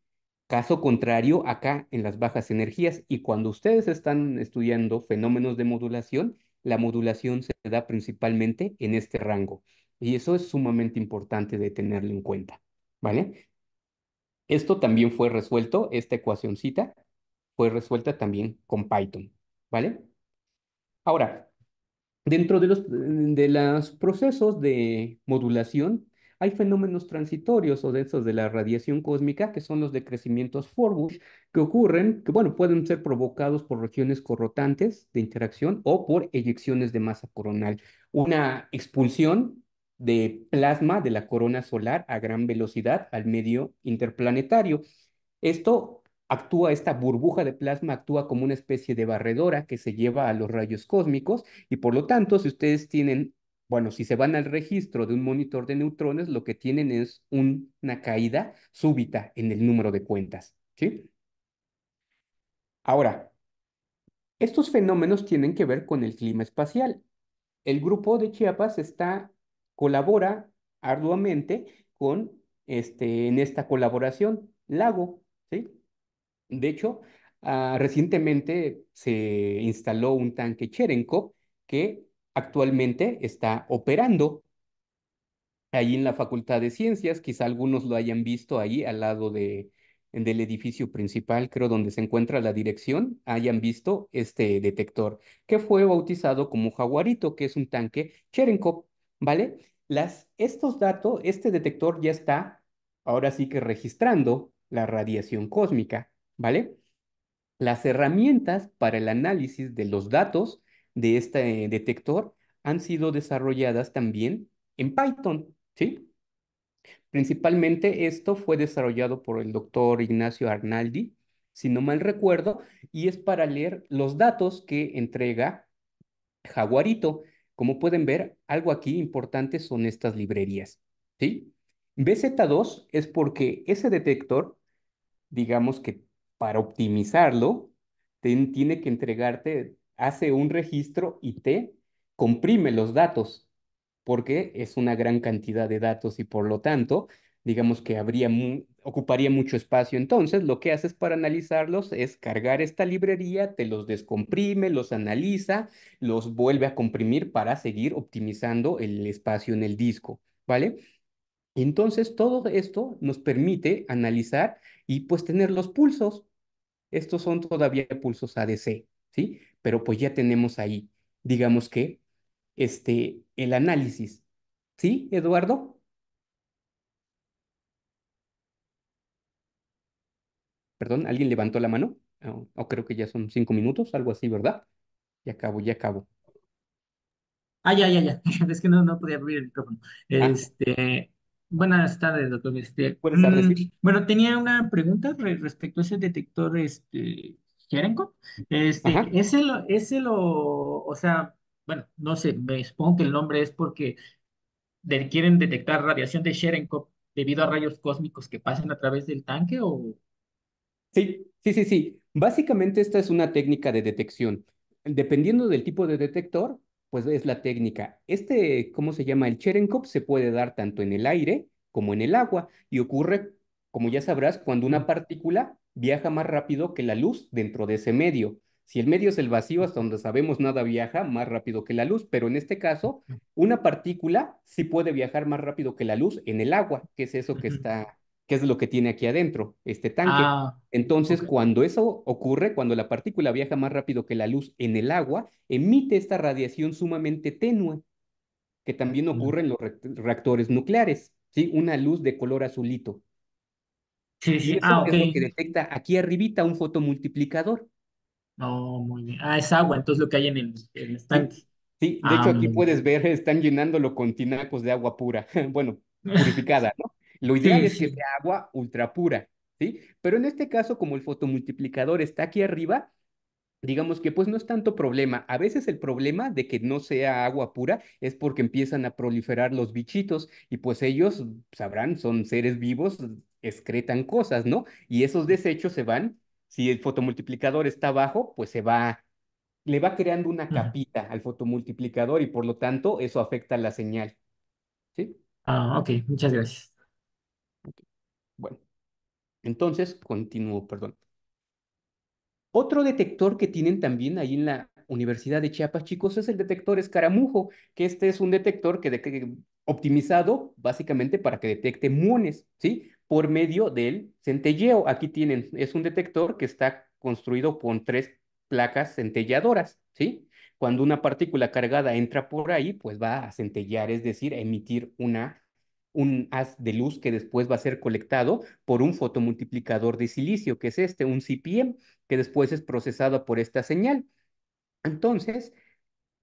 Caso contrario, acá en las bajas energías y cuando ustedes están estudiando fenómenos de modulación, la modulación se da principalmente en este rango. Y eso es sumamente importante de tenerlo en cuenta, ¿vale? Esto también fue resuelto, esta ecuacióncita fue resuelta también con Python, ¿vale? Ahora, Dentro de los, de procesos de modulación, hay fenómenos transitorios o densos de la radiación cósmica, que son los decrecimientos Forbush, que ocurren, que bueno, pueden ser provocados por regiones corrotantes de interacción o por eyecciones de masa coronal. Una expulsión de plasma de la corona solar a gran velocidad al medio interplanetario. Esto actúa esta burbuja de plasma, actúa como una especie de barredora que se lleva a los rayos cósmicos y por lo tanto, si ustedes tienen, bueno, si se van al registro de un monitor de neutrones, lo que tienen es una caída súbita en el número de cuentas, ¿sí? Ahora, estos fenómenos tienen que ver con el clima espacial. El grupo de Chiapas está, colabora arduamente con este, en esta colaboración, LAGO, ¿sí? De hecho, ah, recientemente se instaló un tanque Cherenkov que actualmente está operando ahí en la Facultad de Ciencias. Quizá algunos lo hayan visto ahí al lado de, del edificio principal, creo donde se encuentra la dirección, hayan visto este detector, que fue bautizado como Jaguarito, que es un tanque Cherenkov, ¿vale? estos datos, este detector ya está ahora sí que registrando la radiación cósmica. ¿vale? Las herramientas para el análisis de los datos de este eh, detector han sido desarrolladas también en Python, ¿sí? Principalmente esto fue desarrollado por el doctor Ignacio Arnaldi, si no mal recuerdo, y es para leer los datos que entrega Jaguarito. Como pueden ver, algo aquí importante son estas librerías, ¿sí? BZ2 es porque ese detector, digamos que para optimizarlo, tiene que entregarte, hace un registro y te comprime los datos, porque es una gran cantidad de datos y por lo tanto, digamos que habría ocuparía mucho espacio. Entonces, lo que haces para analizarlos es cargar esta librería, te los descomprime, los analiza, los vuelve a comprimir para seguir optimizando el espacio en el disco, ¿vale? Entonces, todo esto nos permite analizar y pues tener los pulsos, estos son todavía pulsos ADC, ¿sí? Pero pues ya tenemos ahí, digamos que, este, el análisis. ¿Sí, Eduardo? Perdón, ¿alguien levantó la mano? O creo que ya son cinco minutos, algo así, ¿verdad? Ya acabo, ya acabo. Ah, ya, ya, ya. Es que no, podía abrir el micrófono. Ah. Este, Buenas tardes, doctor. Buenas tardes, mm, bueno, tenía una pregunta respecto a ese detector, este, Cherenkov. Este, ese lo, o sea, bueno, no sé, me supongo que el nombre es porque quieren detectar radiación de Cherenkov debido a rayos cósmicos que pasan a través del tanque o... Sí, sí, sí, sí. Básicamente esta es una técnica de detección. Dependiendo del tipo de detector, pues es la técnica. Este, ¿cómo se llama? El Cherenkov se puede dar tanto en el aire como en el agua y ocurre, como ya sabrás, cuando una partícula viaja más rápido que la luz dentro de ese medio. Si el medio es el vacío, hasta donde sabemos nada viaja más rápido que la luz, pero en este caso, una partícula sí puede viajar más rápido que la luz en el agua, que es eso que está qué es lo que tiene aquí adentro, este tanque. Ah, entonces, cuando eso ocurre, cuando la partícula viaja más rápido que la luz en el agua, emite esta radiación sumamente tenue, que también ocurre en los reactores nucleares, ¿sí? Una luz de color azulito. Sí, sí. Ah, es lo que detecta aquí arribita un fotomultiplicador. No, oh, muy bien. Ah, es agua, entonces lo que hay en el, tanque. Sí, de ah, hecho aquí puedes ver, están llenándolo con tinacos de agua pura, bueno, purificada, ¿no? Lo ideal es que sea agua ultra pura, ¿sí? Pero en este caso, como el fotomultiplicador está aquí arriba, digamos que pues no es tanto problema. A veces el problema de que no sea agua pura es porque empiezan a proliferar los bichitos y pues ellos, sabrán, son seres vivos, excretan cosas, ¿no? Y esos desechos se van, si el fotomultiplicador está abajo, pues se va, le va creando una capita al fotomultiplicador y por lo tanto eso afecta la señal. ¿Sí? Ah, ok, muchas gracias. Entonces, continúo, perdón. Otro detector que tienen también ahí en la Universidad de Chiapas, chicos, es el detector escaramujo, que este es un detector que, optimizado básicamente para que detecte muones, ¿sí? Por medio del centelleo. Aquí tienen, es un detector que está construido con tres placas centelladoras, ¿sí? Cuando una partícula cargada entra por ahí, pues va a centellar, es decir, a emitir una un haz de luz que después va a ser colectado por un fotomultiplicador de silicio, que es este, un CPM, que después es procesado por esta señal. Entonces,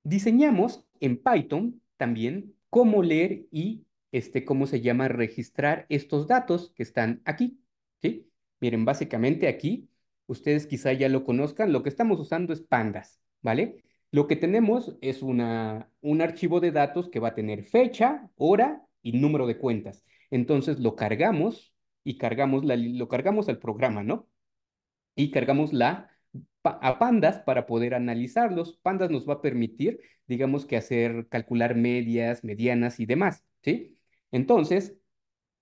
diseñamos en Python también cómo leer y, este, cómo se llama, registrar estos datos que están aquí, ¿sí? Miren, básicamente aquí, ustedes quizá ya lo conozcan, lo que estamos usando es pandas, ¿vale? Lo que tenemos es una, un archivo de datos que va a tener fecha, hora, y número de cuentas. Entonces lo cargamos y cargamos la, lo cargamos al programa, ¿no? Y cargamos la a pandas para poder analizarlos. Pandas nos va a permitir, digamos que hacer, calcular medias, medianas y demás, ¿sí? Entonces,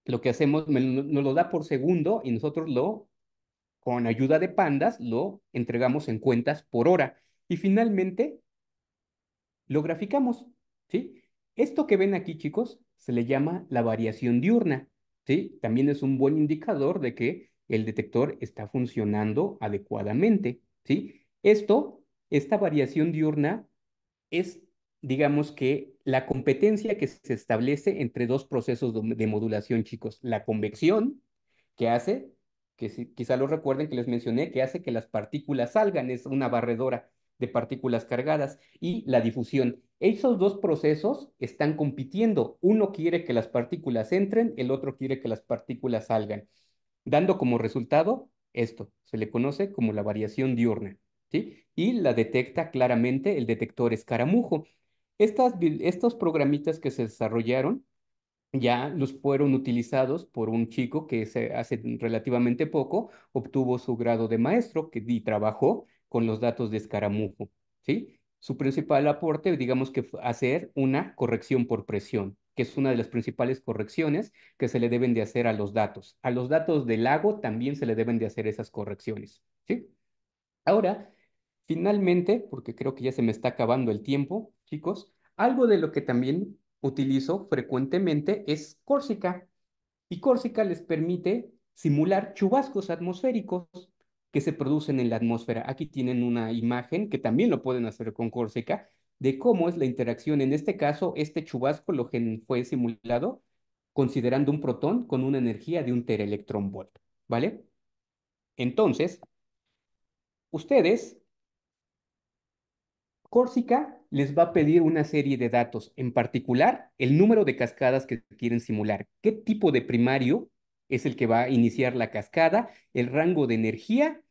lo que hacemos, nos lo da por segundo y nosotros lo, con ayuda de pandas, lo entregamos en cuentas por hora. Y finalmente, lo graficamos, ¿sí? Esto que ven aquí, chicos, se le llama la variación diurna. ¿sí? También es un buen indicador de que el detector está funcionando adecuadamente. ¿sí? Esto, esta variación diurna es, digamos que, la competencia que se establece entre dos procesos de modulación, chicos. La convección, que hace, que si, quizá lo recuerden que les mencioné, que hace que las partículas salgan, es una barredora de partículas cargadas y la difusión. Esos dos procesos están compitiendo. Uno quiere que las partículas entren, el otro quiere que las partículas salgan, dando como resultado esto. Se le conoce como la variación diurna. Y la detecta claramente el detector escaramujo. estos programitas que se desarrollaron ya los fueron utilizados por un chico que se hace relativamente poco obtuvo su grado de maestro que, y trabajó con los datos de escaramujo, ¿sí? Su principal aporte, digamos que hacer una corrección por presión, que es una de las principales correcciones que se le deben de hacer a los datos. A los datos del lago también se le deben de hacer esas correcciones, ¿sí? Ahora, finalmente, porque creo que ya se me está acabando el tiempo, chicos, algo de lo que también utilizo frecuentemente es Córsica... Y Córsica les permite simular chubascos atmosféricos, que se producen en la atmósfera. Aquí tienen una imagen que también lo pueden hacer con Corsica de cómo es la interacción. En este caso, este chubasco fue simulado considerando un protón con una energía de un volt. ¿vale? Entonces, ustedes, Corsica les va a pedir una serie de datos, en particular el número de cascadas que quieren simular, qué tipo de primario es el que va a iniciar la cascada, el rango de energía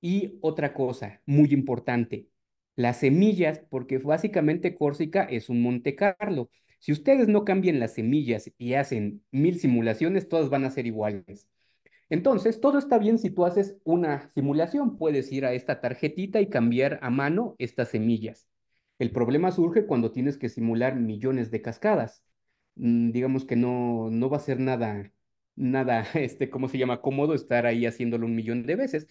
y otra cosa muy importante, las semillas, porque básicamente Córsica es un Monte Carlo. Si ustedes no cambian las semillas y hacen mil simulaciones, todas van a ser iguales. Entonces, todo está bien si tú haces una simulación. Puedes ir a esta tarjetita y cambiar a mano estas semillas. El problema surge cuando tienes que simular millones de cascadas. Mm, digamos que no, no va a ser nada nada, este, ¿cómo se llama? Cómodo estar ahí haciéndolo un millón de veces.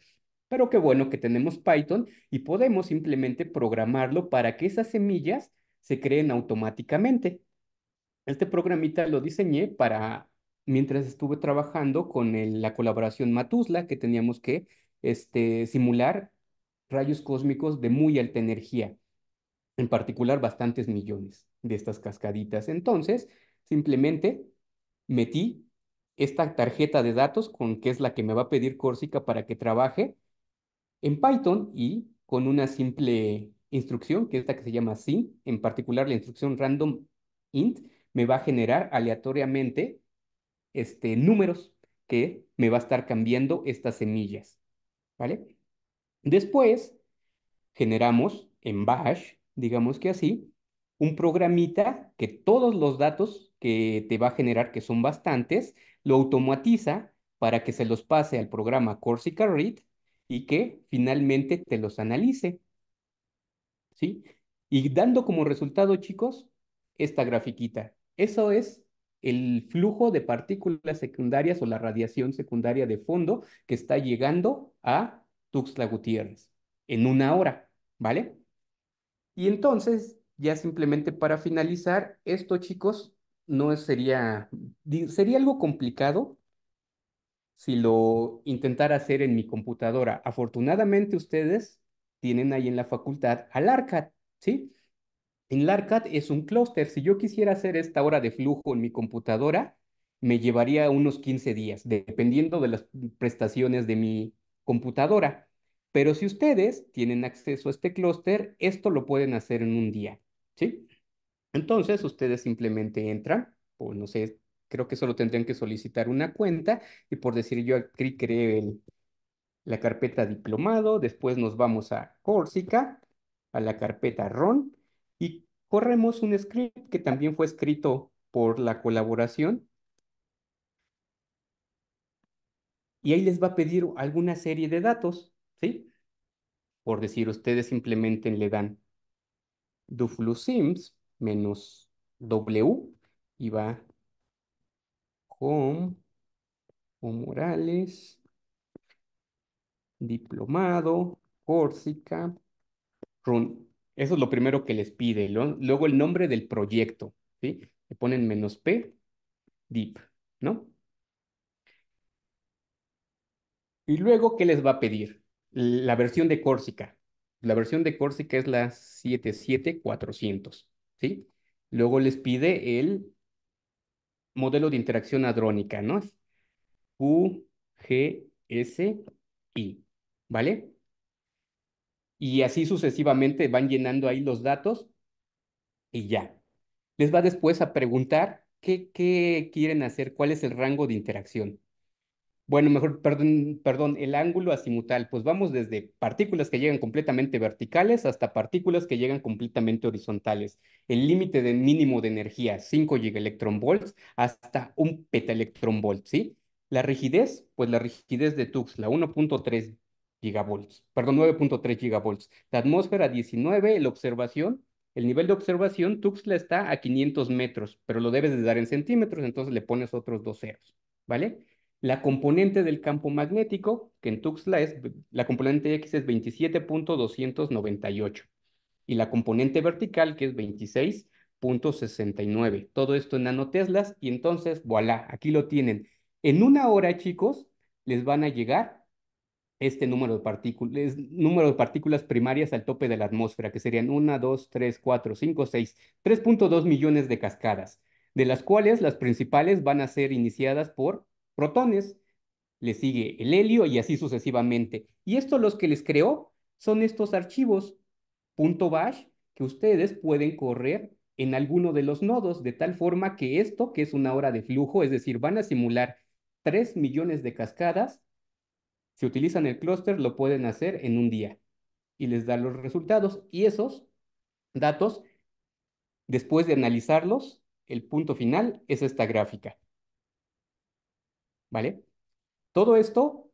Pero qué bueno que tenemos Python y podemos simplemente programarlo para que esas semillas se creen automáticamente. Este programita lo diseñé para mientras estuve trabajando con la colaboración Matusla, que teníamos que este, simular rayos cósmicos de muy alta energía, en particular bastantes millones de estas cascaditas. Entonces, simplemente metí esta tarjeta de datos con que es la que me va a pedir Corsica para que trabaje en Python y con una simple instrucción, que es la que se llama sin, en particular la instrucción random int, me va a generar aleatoriamente este, números que me va a estar cambiando estas semillas, ¿vale? Después generamos en bash, digamos que así, un programita que todos los datos que te va a generar, que son bastantes, lo automatiza para que se los pase al programa Corsica Read y que finalmente te los analice. ¿Sí? Y dando como resultado, chicos, esta grafiquita. Eso es el flujo de partículas secundarias o la radiación secundaria de fondo que está llegando a Tuxtla Gutiérrez en una hora, ¿vale? Y entonces, ya simplemente para finalizar, esto, chicos, no sería, sería algo complicado si lo intentara hacer en mi computadora. Afortunadamente ustedes tienen ahí en la facultad al ¿sí? En ARCAT es un clúster. Si yo quisiera hacer esta hora de flujo en mi computadora, me llevaría unos 15 días, dependiendo de las prestaciones de mi computadora. Pero si ustedes tienen acceso a este clúster, esto lo pueden hacer en un día, ¿sí? Entonces, ustedes simplemente entran, o no sé, creo que solo tendrían que solicitar una cuenta y por decir yo aquí creé la carpeta diplomado, después nos vamos a Córcega a la carpeta RON y corremos un script que también fue escrito por la colaboración. Y ahí les va a pedir alguna serie de datos, ¿sí? Por decir, ustedes simplemente le dan duflusims menos W y va con Morales, diplomado, Córsica, Run. Eso es lo primero que les pide. luego el nombre del proyecto, ¿sí? Le ponen menos P, DIP, ¿no? Y luego, ¿qué les va a pedir? La versión de Córsica. La versión de Córsica es la 77400. ¿sí? Luego les pide el modelo de interacción hadrónica, ¿no? U, G, S, I, ¿vale? Y así sucesivamente van llenando ahí los datos y ya. Les va después a preguntar qué, qué quieren hacer, cuál es el rango de interacción. Bueno, mejor, perdón, perdón, el ángulo azimutal. Pues vamos desde partículas que llegan completamente verticales hasta partículas que llegan completamente horizontales. El límite de mínimo de energía, 5 gigaelectronvolts hasta un petaelectronvolt, ¿sí? La rigidez, pues la rigidez de Tuxtla, 1.3 gigavolts, perdón, 9.3 gigavolts. La atmósfera 19, la observación, el nivel de observación, Tuxla está a 500 metros, pero lo debes de dar en centímetros, entonces le pones otros dos ceros, ¿vale? La componente del campo magnético, que en Tuxtla es, la componente X es 27.298 y la componente vertical, que es 26.69. Todo esto en nanoteslas y entonces, voilà, aquí lo tienen. En una hora, chicos, les van a llegar este número de partículas, número de partículas primarias al tope de la atmósfera, que serían 1, 2, 3, 4, 5, 6, 3.2 millones de cascadas, de las cuales las principales van a ser iniciadas por protones, le sigue el helio y así sucesivamente. Y esto los que les creó son estos archivos .bash que ustedes pueden correr en alguno de los nodos, de tal forma que esto, que es una hora de flujo, es decir, van a simular 3 millones de cascadas, si utilizan el clúster lo pueden hacer en un día y les da los resultados. Y esos datos, después de analizarlos, el punto final es esta gráfica. ¿Vale? Todo esto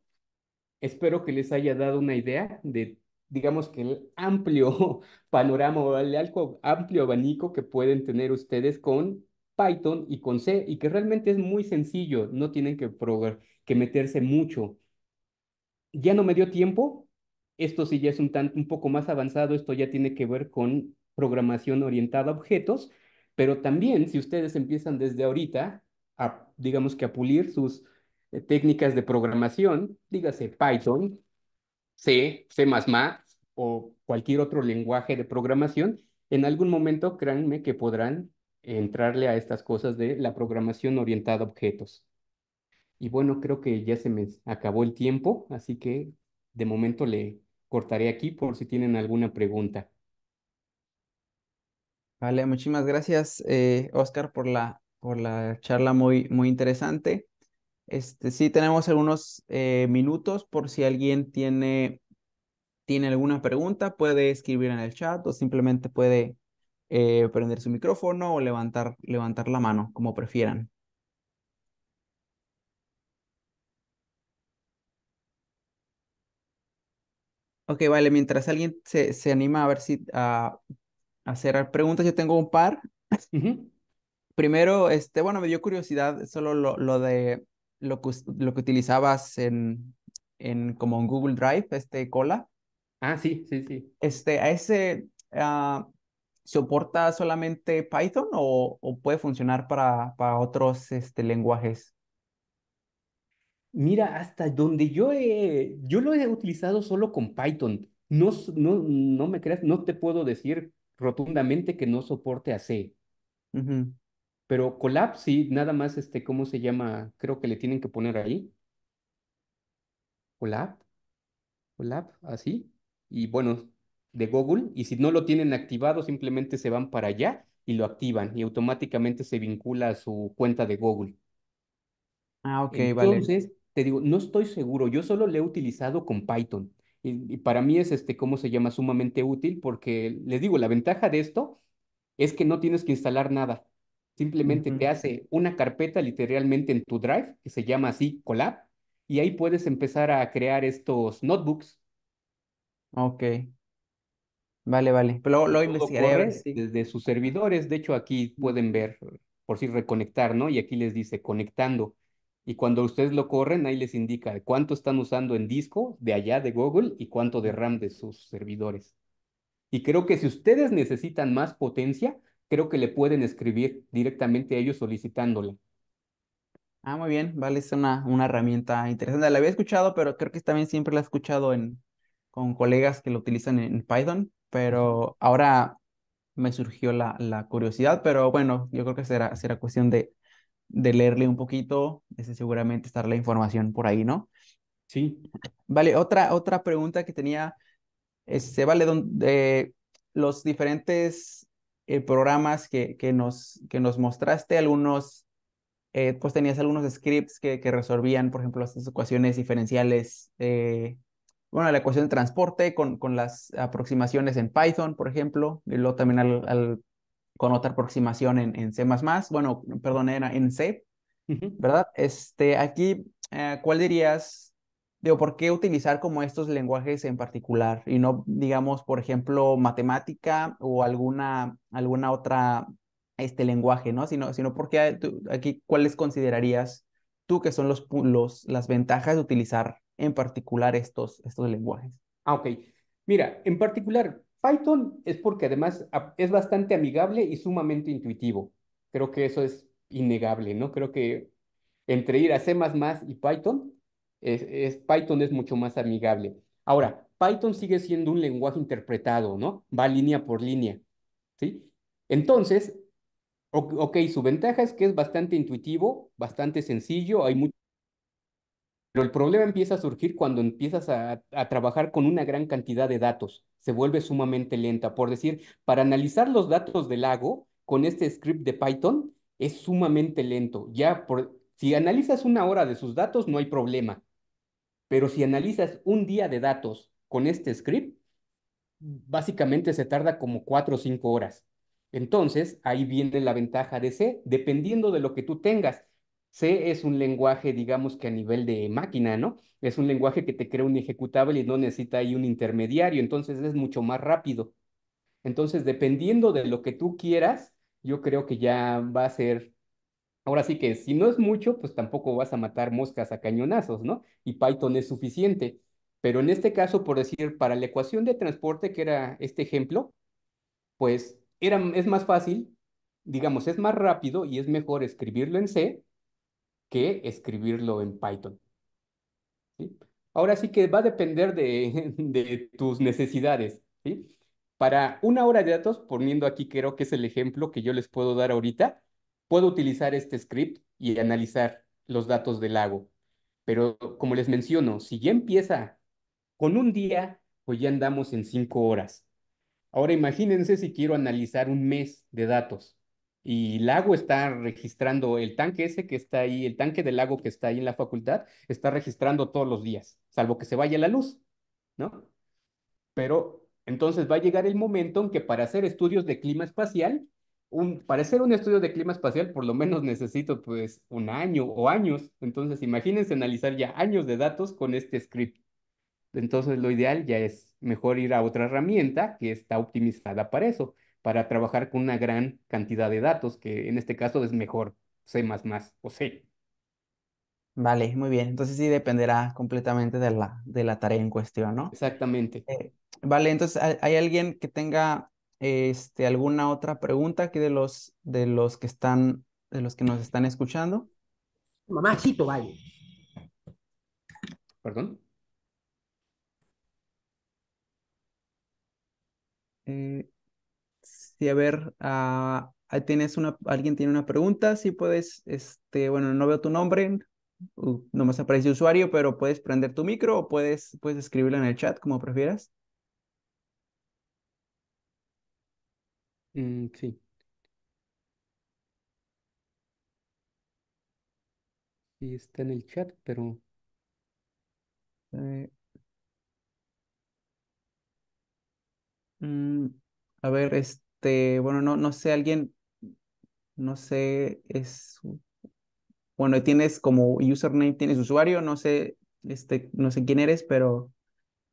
espero que les haya dado una idea de, digamos que el amplio panorama o el amplio abanico que pueden tener ustedes con Python y con C y que realmente es muy sencillo, no tienen que, que meterse mucho. Ya no me dio tiempo, esto sí ya es un, un poco más avanzado, esto ya tiene que ver con programación orientada a objetos, pero también si ustedes empiezan desde ahorita a, digamos que a pulir sus eh, técnicas de programación, dígase Python, C, C++ o cualquier otro lenguaje de programación, en algún momento, créanme que podrán entrarle a estas cosas de la programación orientada a objetos. Y bueno, creo que ya se me acabó el tiempo, así que de momento le cortaré aquí por si tienen alguna pregunta. Vale, muchísimas gracias, eh, Oscar, por la, por la charla muy, muy interesante. Este, sí, tenemos algunos eh, minutos por si alguien tiene, tiene alguna pregunta, puede escribir en el chat o simplemente puede eh, prender su micrófono o levantar, levantar la mano, como prefieran. Ok, vale, mientras alguien se, anima a ver si a, hacer preguntas, yo tengo un par. Primero, este, bueno, me dio curiosidad solo lo de lo que, lo que utilizabas en, en como en Google Drive, este cola. Ah, sí, sí, sí. Este, a ese ah, soporta solamente Python o, puede funcionar para, para, otros este, lenguajes. Mira, hasta donde yo he, yo lo he utilizado solo con Python. No, no, no me creas, no te puedo decir rotundamente que no soporte a C. Pero Colab, sí, nada más, este, ¿cómo se llama? Creo que le tienen que poner ahí. Colab. Colab, así. Y bueno, de Google. Y si no lo tienen activado, simplemente se van para allá y lo activan y automáticamente se vincula a su cuenta de Google. Ah, ok, vale. Entonces, te digo, no estoy seguro. Yo solo le he utilizado con Python. Y, y, para mí es este, ¿cómo se llama? Sumamente útil porque les digo, la ventaja de esto es que no tienes que instalar nada. Simplemente te hace una carpeta literalmente en tu Drive, que se llama así Collab, y ahí puedes empezar a crear estos notebooks. Ok. Vale, vale. Pero pues lo, investigaré. Desde sus servidores, de hecho aquí pueden ver, por si reconectar, ¿no? Y aquí les dice conectando. Y cuando ustedes lo corren, ahí les indica cuánto están usando en disco de allá de Google y cuánto de RAM de sus servidores. Y creo que si ustedes necesitan más potencia, creo que le pueden escribir directamente a ellos solicitándole Ah, muy bien, vale, es una, una herramienta interesante. La había escuchado, pero creo que también siempre la he escuchado en, con colegas que lo utilizan en Python, pero ahora me surgió la, la curiosidad, pero bueno, yo creo que será, será cuestión de, de leerle un poquito, ese seguramente estar la información por ahí, ¿no? Sí. Vale, otra, otra pregunta que tenía, Se vale, donde, los diferentes eh, programas que, que, nos, que nos mostraste, algunos, eh, pues tenías algunos scripts que, que, resolvían, por ejemplo, estas ecuaciones diferenciales, eh, bueno, la ecuación de transporte con, con las aproximaciones en Python, por ejemplo, y luego también al, con otra aproximación en, en C++, bueno, perdón, era en C, ¿verdad? Este, aquí, ¿cuál dirías Digo, ¿por qué utilizar como estos lenguajes en particular y no, digamos, por ejemplo, matemática o alguna, alguna otra este lenguaje, ¿no? Sino, sino porque aquí, ¿cuáles considerarías tú que son los, los, las ventajas de utilizar en particular estos, estos lenguajes? Ah, ok. Mira, en particular, Python es porque además es bastante amigable y sumamente intuitivo. Creo que eso es innegable, ¿no? Creo que entre ir a C++ y Python, es, Python es mucho más amigable. Ahora, Python sigue siendo un lenguaje interpretado, ¿no? Va línea por línea, ¿sí? Entonces, ok, su ventaja es que es bastante intuitivo, bastante sencillo, hay mucho... Pero el problema empieza a surgir cuando empiezas a, trabajar con una gran cantidad de datos. Se vuelve sumamente lenta. Por decir, para analizar los datos del lago con este script de Python es sumamente lento. Ya por, si analizas una hora de sus datos, no hay problema. Pero si analizas un día de datos con este script, básicamente se tarda como cuatro o cinco horas. Entonces, ahí viene la ventaja de C, dependiendo de lo que tú tengas. C es un lenguaje, digamos que a nivel de máquina, ¿no? Es un lenguaje que te crea un ejecutable y no necesita ahí un intermediario, entonces es mucho más rápido. Entonces, dependiendo de lo que tú quieras, yo creo que ya va a ser Ahora sí que si no es mucho, pues tampoco vas a matar moscas a cañonazos, ¿no? Y Python es suficiente. Pero en este caso, por decir, para la ecuación de transporte, que era este ejemplo, pues era, es más fácil, digamos, es más rápido y es mejor escribirlo en C que escribirlo en Python. Ahora sí que va a depender de, tus necesidades. ¿sí? Para una hora de datos, poniendo aquí creo que es el ejemplo que yo les puedo dar ahorita, Puedo utilizar este script y analizar los datos del lago, pero como les menciono, si ya empieza con un día, pues ya andamos en cinco horas. Ahora imagínense si quiero analizar un mes de datos y el Lago está registrando el tanque ese que está ahí, el tanque del lago que está ahí en la facultad, está registrando todos los días, salvo que se vaya la luz, ¿no? Pero entonces va a llegar el momento en que para hacer estudios de clima espacial un, para hacer un estudio de clima espacial por lo menos necesito pues un año o años. Entonces imagínense analizar ya años de datos con este script. Entonces lo ideal ya es mejor ir a otra herramienta que está optimizada para eso, para trabajar con una gran cantidad de datos, que en este caso es mejor C++ o C. Vale, muy bien. Entonces sí dependerá completamente de la, de la tarea en cuestión, ¿no? Exactamente. Eh, vale, entonces hay alguien que tenga este, ¿alguna otra pregunta aquí de los, de los que están, de los que nos están escuchando? Mamachito, vale. ¿Perdón? Eh, si a ver, ah, ahí tienes una, alguien tiene una pregunta, si puedes, este, bueno, no veo tu nombre, no me aparece usuario, pero puedes prender tu micro o puedes, puedes escribirlo en el chat como prefieras. Mm, sí. Sí, está en el chat, pero eh, mm, a ver, este, bueno, no, no sé, alguien, no sé, es, bueno, tienes como username, tienes usuario, no sé, este, no sé quién eres, pero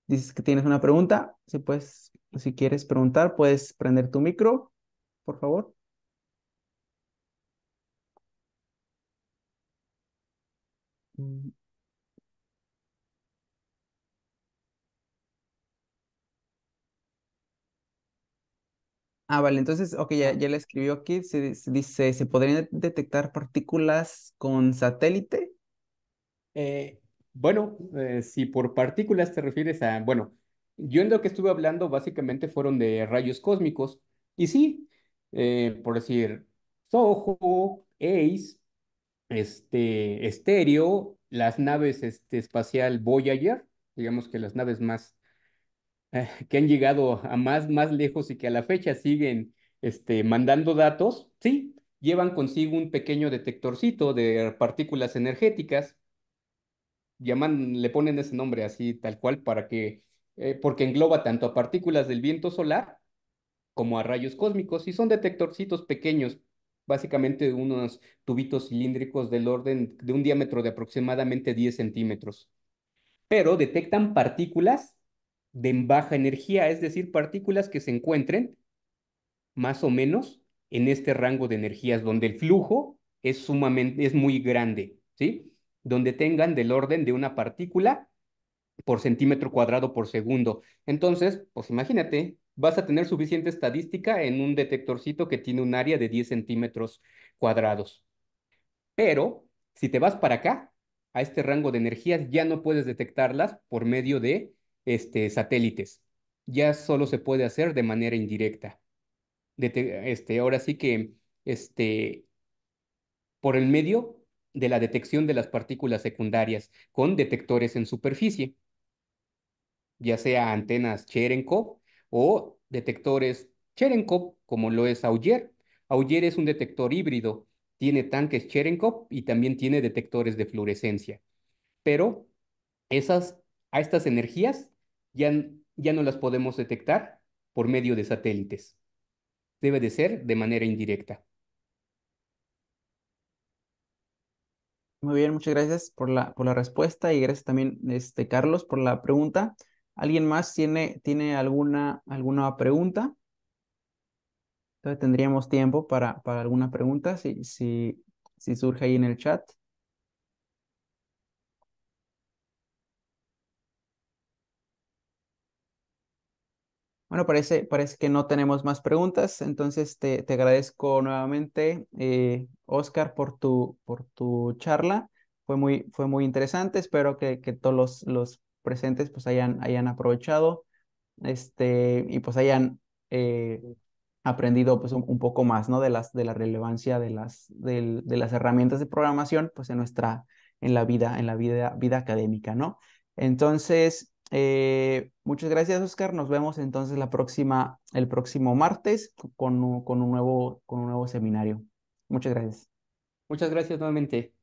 dices que tienes una pregunta, si puedes, si quieres preguntar, puedes prender tu micro por favor. Mm. Ah, vale, entonces, ok, ya, ya le escribió aquí, se, dice, ¿se podrían detectar partículas con satélite? Eh, bueno, eh, si por partículas te refieres a, bueno, yo en lo que estuve hablando básicamente fueron de rayos cósmicos, y sí, eh, por decir, Soho, Ace, este, Estéreo, las naves este, espacial Voyager, digamos que las naves más eh, que han llegado a más, más lejos y que a la fecha siguen este, mandando datos, sí, llevan consigo un pequeño detectorcito de partículas energéticas, llaman, le ponen ese nombre así tal cual para que, eh, porque engloba tanto a partículas del viento solar como a rayos cósmicos y son detectorcitos pequeños, básicamente unos tubitos cilíndricos del orden de un diámetro de aproximadamente 10 centímetros. Pero detectan partículas de baja energía, es decir, partículas que se encuentren más o menos en este rango de energías donde el flujo es sumamente es muy grande, ¿sí? Donde tengan del orden de una partícula por centímetro cuadrado por segundo. Entonces, pues imagínate, vas a tener suficiente estadística en un detectorcito que tiene un área de 10 centímetros cuadrados. Pero si te vas para acá, a este rango de energías, ya no puedes detectarlas por medio de este, satélites. Ya solo se puede hacer de manera indirecta. este, ahora sí que este, por el medio de la detección de las partículas secundarias con detectores en superficie, ya sea antenas Cherenkov o detectores Cherenkov, como lo es Auger. Auger es un detector híbrido, tiene tanques Cherenkov y también tiene detectores de fluorescencia. Pero esas, a estas energías ya, ya no las podemos detectar por medio de satélites. Debe de ser de manera indirecta. Muy bien, muchas gracias por la, por la respuesta y gracias también, este, Carlos, por la pregunta. ¿Alguien más tiene, tiene alguna, alguna pregunta? Entonces tendríamos tiempo para, para alguna pregunta si, si, si surge ahí en el chat. Bueno, parece, parece que no tenemos más preguntas, entonces te, agradezco nuevamente, eh, Oscar, por tu, por tu charla. Fue muy, fue muy interesante, espero que, todos los, los presentes pues hayan, hayan aprovechado este, y pues hayan eh, aprendido pues un, poco más, ¿no? De, las, de la relevancia de las, de, de las herramientas de programación pues en nuestra, en la vida, en la vida, vida académica, ¿no? Entonces, eh, muchas gracias, Oscar. Nos vemos entonces la próxima, el próximo martes con, con, un, nuevo, con un nuevo seminario. Muchas gracias. Muchas gracias nuevamente.